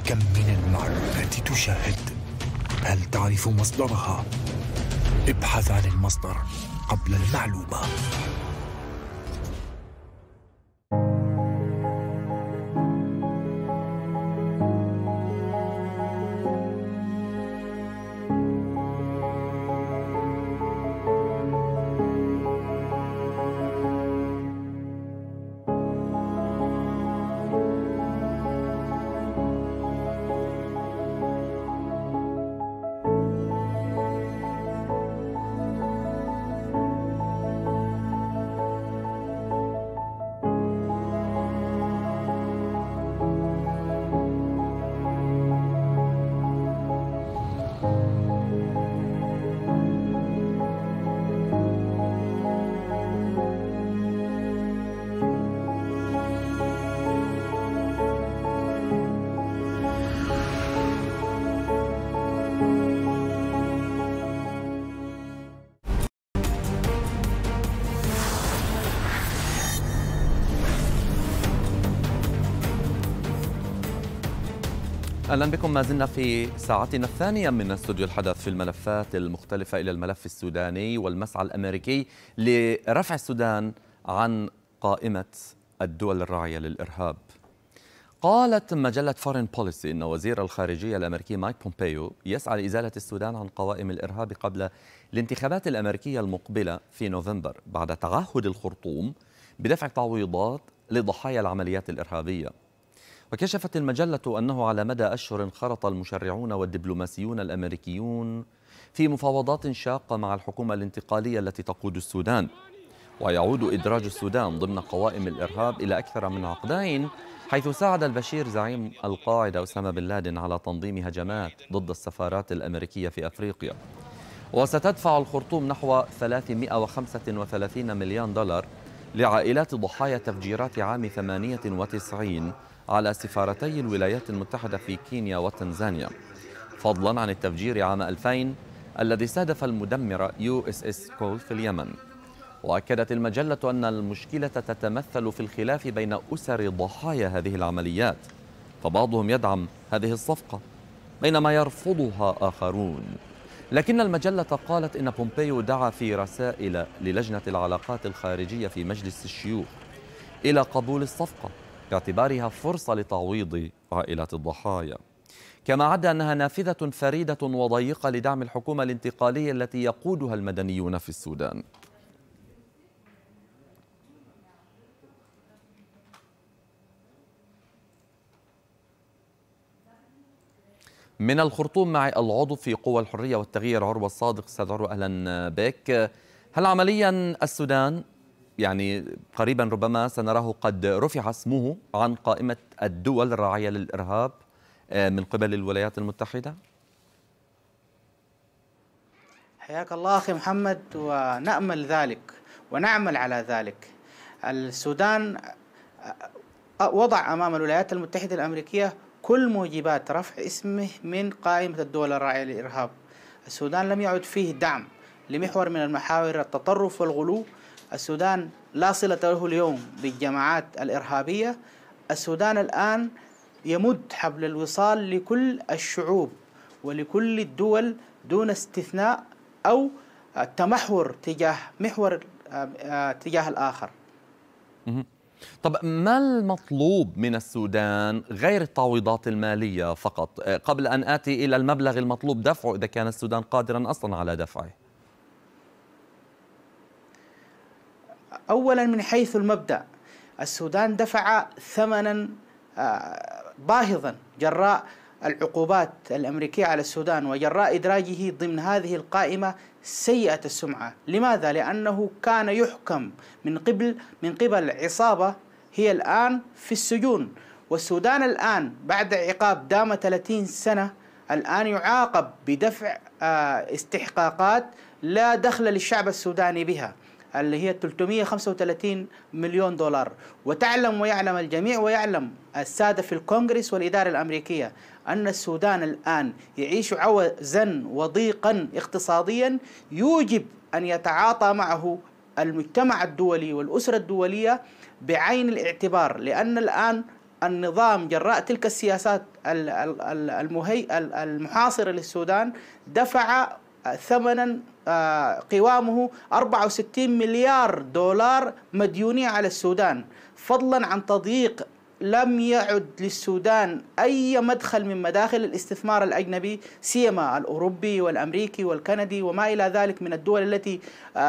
S13: كم من المعلومات تشاهد هل تعرف مصدرها ابحث عن المصدر قبل المعلومه
S1: اهلا بكم ما زلنا في ساعتنا الثانيه من استوديو الحدث في الملفات المختلفه الى الملف السوداني والمسعى الامريكي لرفع السودان عن قائمه الدول الراعيه للارهاب. قالت مجله فورين بوليسي ان وزير الخارجيه الامريكي مايك بومبيو يسعى لازاله السودان عن قوائم الارهاب قبل الانتخابات الامريكيه المقبله في نوفمبر بعد تعهد الخرطوم بدفع تعويضات لضحايا العمليات الارهابيه. وكشفت المجلة أنه على مدى أشهر انخرط المشرعون والدبلوماسيون الأمريكيون في مفاوضات شاقة مع الحكومة الانتقالية التي تقود السودان ويعود إدراج السودان ضمن قوائم الإرهاب إلى أكثر من عقدين حيث ساعد البشير زعيم القاعدة أسامة بن لادن على تنظيم هجمات ضد السفارات الأمريكية في أفريقيا وستدفع الخرطوم نحو 335 مليون دولار لعائلات ضحايا تفجيرات عام 98 على سفارتي الولايات المتحدة في كينيا وتنزانيا فضلا عن التفجير عام 2000 الذي استهدف المدمرة يو اس اس كول في اليمن وأكدت المجلة أن المشكلة تتمثل في الخلاف بين أسر ضحايا هذه العمليات فبعضهم يدعم هذه الصفقة بينما يرفضها آخرون لكن المجلة قالت إن بومبيو دعا في رسائل للجنة العلاقات الخارجية في مجلس الشيوخ إلى قبول الصفقة باعتبارها فرصة لتعويض عائلات الضحايا كما عد أنها نافذة فريدة وضيقة لدعم الحكومة الانتقالية التي يقودها المدنيون في السودان من الخرطوم معي العضو في قوى الحرية والتغيير عروة الصادق أستاذ عروة أهلا بك هل عمليا السودان يعني قريبا ربما سنراه قد رفع اسمه عن قائمة الدول الراعية للإرهاب آه، من قبل الولايات المتحدة؟
S10: حياك الله أخي محمد ونأمل ذلك ونعمل على ذلك السودان آه، آه، وضع أمام الولايات المتحدة الأمريكية كل موجبات رفع اسمه من قائمة الدول الراعية للإرهاب السودان لم يعد فيه دعم لمحور من المحاور التطرف والغلو السودان لا صلة له اليوم بالجماعات الإرهابية السودان الآن يمد حبل الوصال لكل الشعوب ولكل الدول دون استثناء أو التمحور تجاه محور آه، تجاه الآخر
S1: طب ما المطلوب من السودان غير التعويضات المالية فقط آه، قبل أن آتي إلى المبلغ المطلوب دفعه إذا كان السودان قادرا أصلا على دفعه
S10: أولا من حيث المبدأ السودان دفع ثمنا آه، باهظا جراء العقوبات الأمريكية على السودان وجراء إدراجه ضمن هذه القائمة سيئة السمعة لماذا؟ لأنه كان يحكم من قبل من قبل عصابة هي الآن في السجون والسودان الآن بعد عقاب دام 30 سنة الآن يعاقب بدفع آه، استحقاقات لا دخل للشعب السوداني بها اللي هي 335 مليون دولار وتعلم ويعلم الجميع ويعلم السادة في الكونغرس والإدارة الأمريكية أن السودان الآن يعيش عوزا وضيقا اقتصاديا يوجب أن يتعاطى معه المجتمع الدولي والأسرة الدولية بعين الاعتبار لأن الآن النظام جراء تلك السياسات المحاصرة للسودان دفع ثمنا آه، قوامه 64 مليار دولار مديونية على السودان فضلا عن تضييق لم يعد للسودان أي مدخل من مداخل الاستثمار الأجنبي سيما الأوروبي والأمريكي والكندي وما إلى ذلك من الدول التي آه،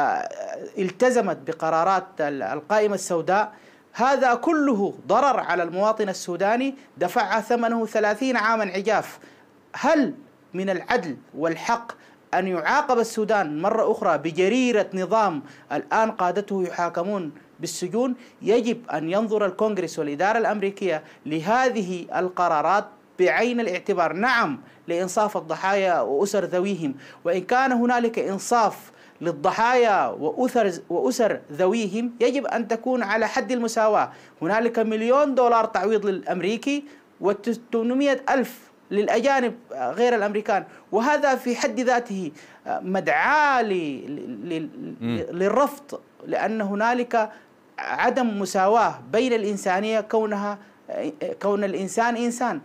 S10: التزمت بقرارات القائمة السوداء هذا كله ضرر على المواطن السوداني دفع ثمنه 30 عاما عجاف هل من العدل والحق أن يعاقب السودان مرة أخرى بجريرة نظام الآن قادته يحاكمون بالسجون يجب أن ينظر الكونغرس والإدارة الأمريكية لهذه القرارات بعين الاعتبار نعم لإنصاف الضحايا وأسر ذويهم وإن كان هنالك إنصاف للضحايا وأسر, وأسر ذويهم يجب أن تكون على حد المساواة هنالك مليون دولار تعويض للأمريكي و800 ألف للأجانب غير الأمريكان وهذا في حد ذاته مدعاة للرفض لأن هنالك عدم مساواة بين الإنسانية كونها كون الإنسان إنسان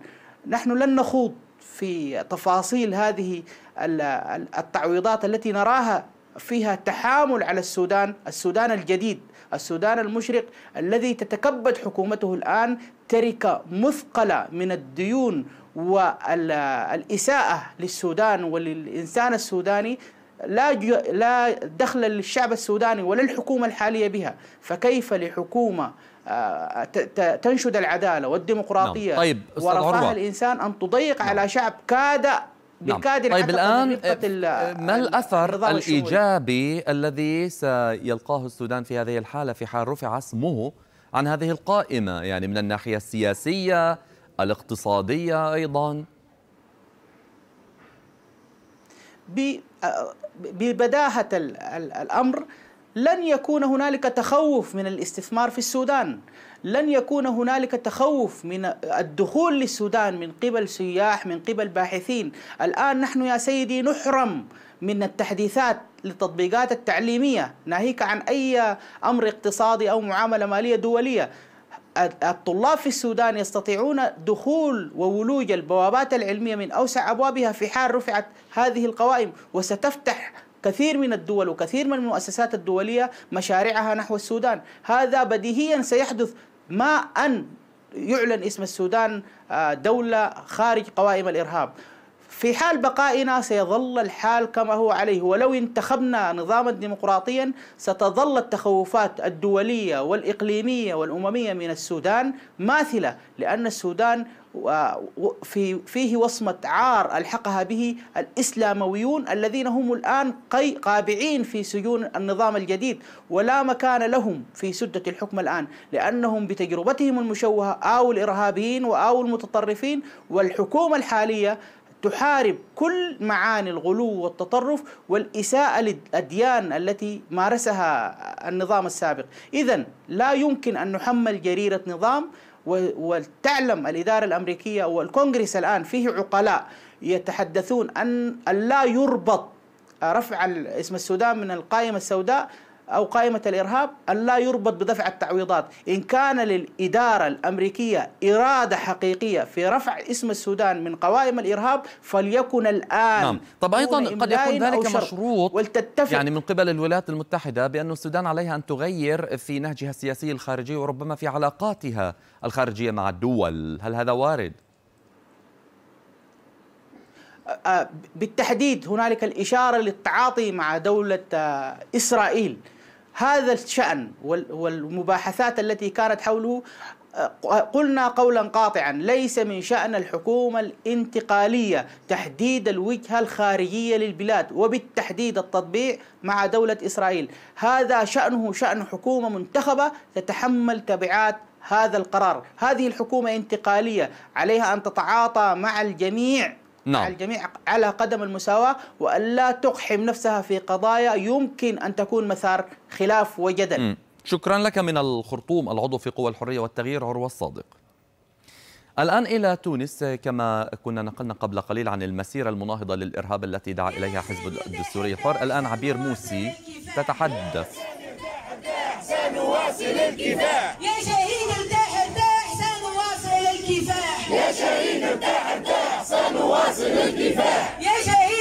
S10: نحن لن نخوض في تفاصيل هذه التعويضات التي نراها فيها تحامل على السودان السودان الجديد السودان المشرق الذي تتكبد حكومته الآن تركة مثقلة من الديون والإساءة للسودان وللإنسان السوداني لا لا دخل للشعب السوداني ولا الحكومة الحالية بها فكيف لحكومة آه، تنشد العدالة والديمقراطية نعم. طيب ورفاه الإنسان أن تضيق نعم. على شعب كاد
S1: بالكاد نعم. طيب الآن آه، آه، ما الأثر الإيجابي الذي سيلقاه السودان في هذه الحالة في حال رفع اسمه عن هذه القائمة يعني من الناحية السياسية الاقتصادية أيضا
S10: ببداهة الأمر لن يكون هنالك تخوف من الاستثمار في السودان لن يكون هنالك تخوف من الدخول للسودان من قبل سياح من قبل باحثين الآن نحن يا سيدي نحرم من التحديثات للتطبيقات التعليمية ناهيك عن أي أمر اقتصادي أو معاملة مالية دولية الطلاب في السودان يستطيعون دخول وولوج البوابات العلمية من أوسع أبوابها في حال رفعت هذه القوائم وستفتح كثير من الدول وكثير من المؤسسات الدولية مشاريعها نحو السودان هذا بديهيا سيحدث ما أن يعلن اسم السودان آه، دولة خارج قوائم الإرهاب في حال بقائنا سيظل الحال كما هو عليه ولو انتخبنا نظاما ديمقراطيا ستظل التخوفات الدولية والإقليمية والأممية من السودان ماثلة لأن السودان في فيه وصمة عار ألحقها به الإسلامويون الذين هم الآن قي قابعين في سجون النظام الجديد ولا مكان لهم في سدة الحكم الآن لأنهم بتجربتهم المشوهة آو الإرهابيين وآو المتطرفين والحكومة الحالية تحارب كل معاني الغلو والتطرف والإساءة للأديان التي مارسها النظام السابق إذا لا يمكن أن نحمل جريرة نظام وتعلم الإدارة الأمريكية والكونغرس الآن فيه عقلاء يتحدثون أن لا يربط رفع اسم السودان من القائمة السوداء أو قائمة الإرهاب أن لا يربط بدفع التعويضات إن كان للإدارة الأمريكية إرادة حقيقية في رفع اسم السودان من قوائم الإرهاب فليكن الآن نعم. طب أيضا
S1: قد يكون ذلك مشروط ولتتفق يعني من قبل الولايات المتحدة بأن السودان عليها أن تغير في نهجها السياسي الخارجي وربما في علاقاتها الخارجية مع الدول هل هذا وارد؟
S10: أه، بالتحديد هنالك الإشارة للتعاطي مع دولة آه، إسرائيل هذا الشأن والمباحثات التي كانت حوله آه، قلنا قولا قاطعا ليس من شأن الحكومة الانتقالية تحديد الوجهة الخارجية للبلاد وبالتحديد التطبيع مع دولة إسرائيل هذا شأنه شأن حكومة منتخبة تتحمل تبعات هذا القرار هذه الحكومة انتقالية عليها أن تتعاطى مع الجميع نعم. الجميع على قدم المساواة وألا تقحم نفسها في قضايا يمكن أن تكون مسار خلاف وجدل
S1: شكرا لك من الخرطوم العضو في قوى الحرية والتغيير عروة الصادق الآن إلى تونس كما كنا نقلنا قبل قليل عن المسيرة المناهضة للإرهاب التي دعا إليها حزب الدستوري الحر الآن عبير موسي تتحدث
S4: سنواصل الكفاح يا شاهين ارتاح ارتاح سنواصل الكفاح يا شاهين ارتاح ارتاح سنواصل الكفاح يا شاهين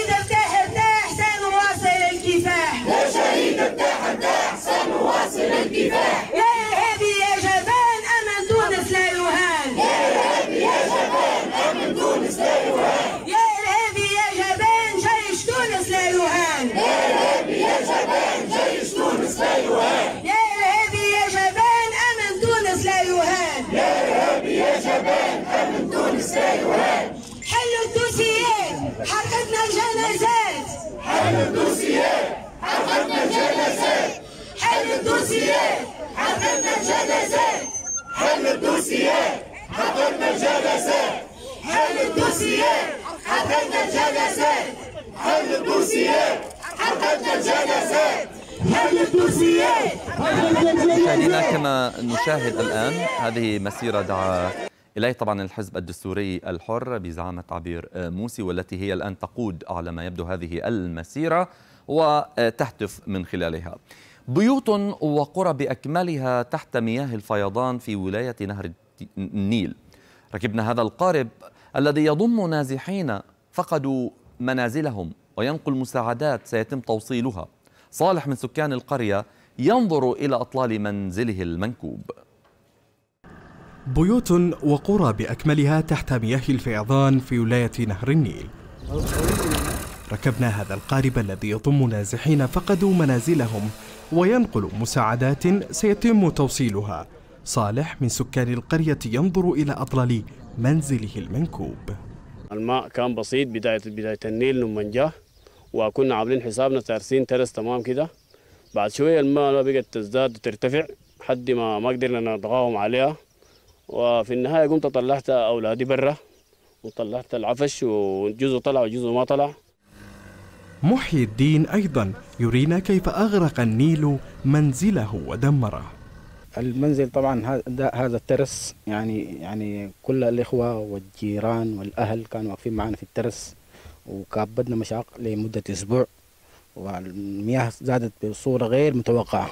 S4: الكفاح لا شهيد ارتاح ارتاح سنواصل الكفاح يا ارهابي يا جبان امن تونس لا يهان يا ارهابي يا جبان امن تونس لا يهان يا ارهابي يا جبان جيش تونس لا يهان يا ارهابي يا جبان جيش تونس لا يهان يا ارهابي يا جبان امن تونس لا يهان يا ارهابي يا جبان امن تونس لا يهان حلوا التوسيات حركتنا الجنازات حلوا حققنا الجلسات حل الدوسيات حققنا الجلسات حل الدوسيات حققنا الجلسات حل الدوسيات حققنا الجلسات يعني
S1: كما نشاهد الآن هذه مسيرة دعا إليه طبعا الحزب الدستوري الحر بزعامة عبير موسي والتي هي الآن تقود على ما يبدو هذه المسيرة وتهتف من خلالها بيوت وقرى بأكملها تحت مياه الفيضان في ولاية نهر النيل ركبنا هذا القارب الذي يضم نازحين فقدوا منازلهم وينقل مساعدات سيتم توصيلها صالح من سكان القرية ينظر إلى أطلال منزله المنكوب
S13: بيوت وقرى بأكملها تحت مياه الفيضان في ولاية نهر النيل ركبنا هذا القارب الذي يضم نازحين فقدوا منازلهم وينقل مساعدات سيتم توصيلها صالح من سكان القرية ينظر إلى أطلال منزله المنكوب
S5: الماء كان بسيط بداية بداية النيل لما جاء وكنا عاملين حسابنا تارسين ترس تمام كده بعد شوية الماء بقت تزداد وترتفع حد ما ما قدرنا نتقاوم عليها وفي النهاية قمت طلعت أولادي برا وطلعت العفش وجزء طلع وجزء ما طلع
S13: محيي الدين أيضا يرينا كيف أغرق النيل منزله ودمره
S10: المنزل طبعا هذا الترس يعني يعني كل الإخوة والجيران والأهل كانوا واقفين معنا في الترس وكابدنا مشاق لمدة أسبوع والمياه زادت بصورة غير متوقعة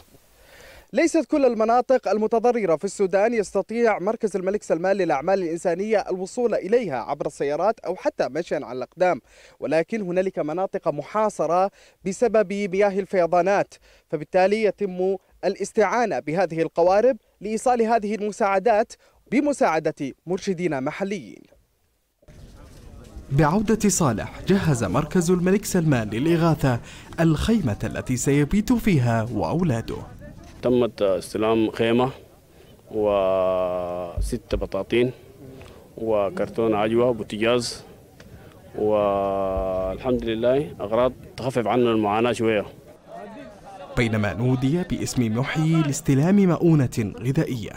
S10: ليست
S13: كل المناطق المتضررة في السودان يستطيع مركز الملك سلمان للأعمال الإنسانية الوصول إليها عبر السيارات أو حتى مشيا على الأقدام ولكن هنالك مناطق محاصرة بسبب مياه الفيضانات فبالتالي يتم الاستعانة بهذه القوارب لإيصال هذه المساعدات بمساعدة مرشدين محليين بعودة صالح جهز مركز الملك سلمان للإغاثة الخيمة التي سيبيت فيها وأولاده
S5: تمت استلام خيمة وست بطاطين وكرتون عجوة بوتجاز والحمد لله أغراض
S13: تخفف عنا المعاناة شوية بينما نودي باسم محيي لاستلام مؤونة غذائية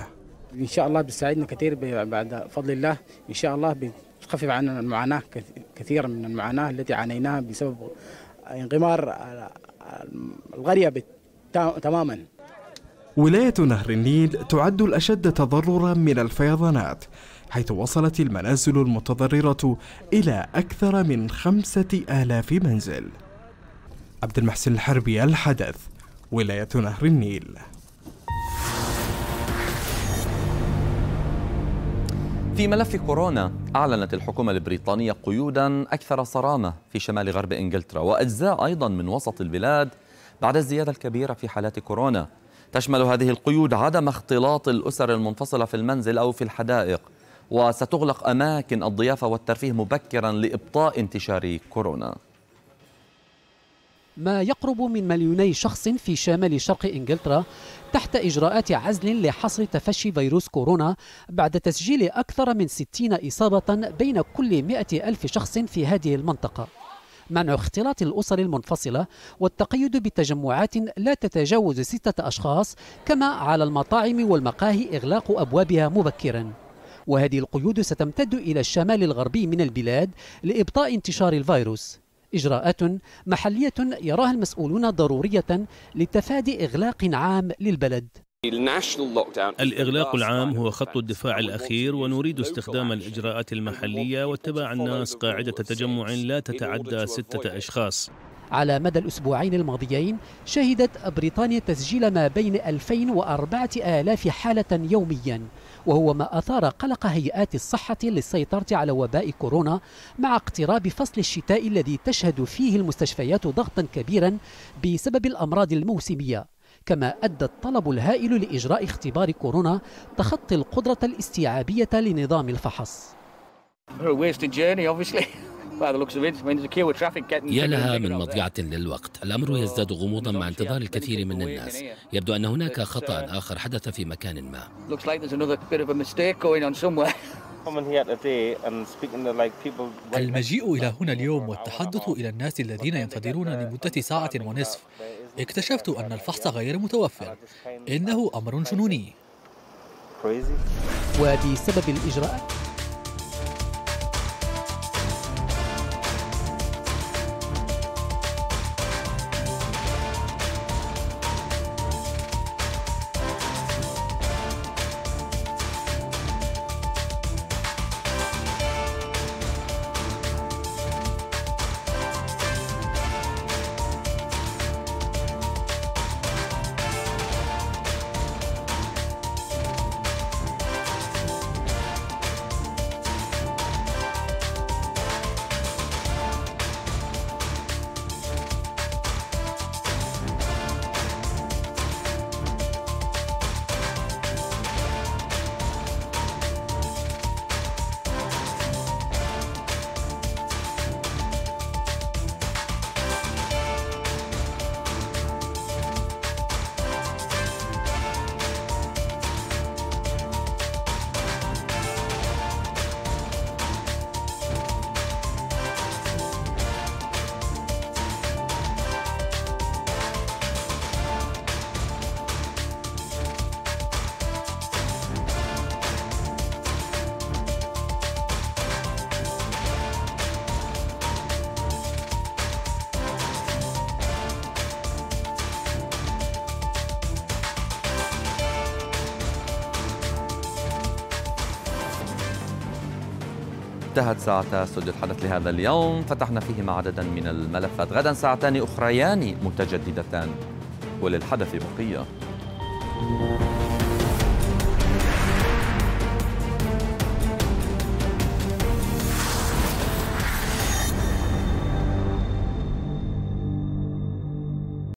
S10: إن شاء الله بتساعدنا كثير بعد فضل الله إن شاء الله بتخفف عنا المعاناة كثيرا من المعاناة التي عانيناها بسبب انغمار القرية تماما ولاية
S13: نهر النيل تعد الأشد تضررا من الفيضانات حيث وصلت المنازل المتضررة إلى أكثر من خمسة آلاف منزل عبد المحسن الحربي الحدث ولاية نهر النيل
S1: في ملف كورونا أعلنت الحكومة البريطانية قيودا أكثر صرامة في شمال غرب إنجلترا وأجزاء أيضا من وسط البلاد بعد الزيادة الكبيرة في حالات كورونا تشمل هذه القيود عدم اختلاط الأسر المنفصلة في المنزل أو في الحدائق وستغلق أماكن الضيافة والترفيه مبكرا لإبطاء انتشار كورونا
S8: ما يقرب من مليوني شخص في شمال شرق إنجلترا تحت إجراءات عزل لحصر تفشي فيروس كورونا بعد تسجيل أكثر من 60 إصابة بين كل 100 ألف شخص في هذه المنطقة منع اختلاط الأسر المنفصلة والتقيد بتجمعات لا تتجاوز ستة أشخاص كما على المطاعم والمقاهي إغلاق أبوابها مبكراً وهذه القيود ستمتد إلى الشمال الغربي من البلاد لإبطاء انتشار الفيروس إجراءات محلية يراها المسؤولون ضرورية لتفادي إغلاق عام للبلد
S7: الإغلاق العام هو خط الدفاع الأخير ونريد استخدام الإجراءات المحلية واتباع الناس قاعدة تجمع لا تتعدى ستة أشخاص
S8: على مدى الأسبوعين الماضيين شهدت بريطانيا تسجيل ما بين 2000 و4000 حالة يومياً وهو ما أثار قلق هيئات الصحة للسيطرة على وباء كورونا مع اقتراب فصل الشتاء الذي تشهد فيه المستشفيات ضغطا كبيرا بسبب الأمراض الموسمية كما أدى الطلب الهائل لإجراء اختبار كورونا تخطي القدرة الاستيعابية لنظام الفحص
S6: يا لها من مضيعة للوقت الأمر يزداد غموضا مع انتظار الكثير من الناس يبدو أن هناك خطأ uh, آخر حدث في مكان ما
S8: المجيء إلى هنا اليوم والتحدث إلى الناس الذين ينتظرون لمدة ساعة ونصف اكتشفت أن الفحص غير متوفر إنه أمر جنوني وبسبب الإجراءات
S1: ساعة استوديو الحدث لهذا اليوم فتحنا فيهما عددا من الملفات غدا ساعتان أخريان متجددتان وللحدث بقية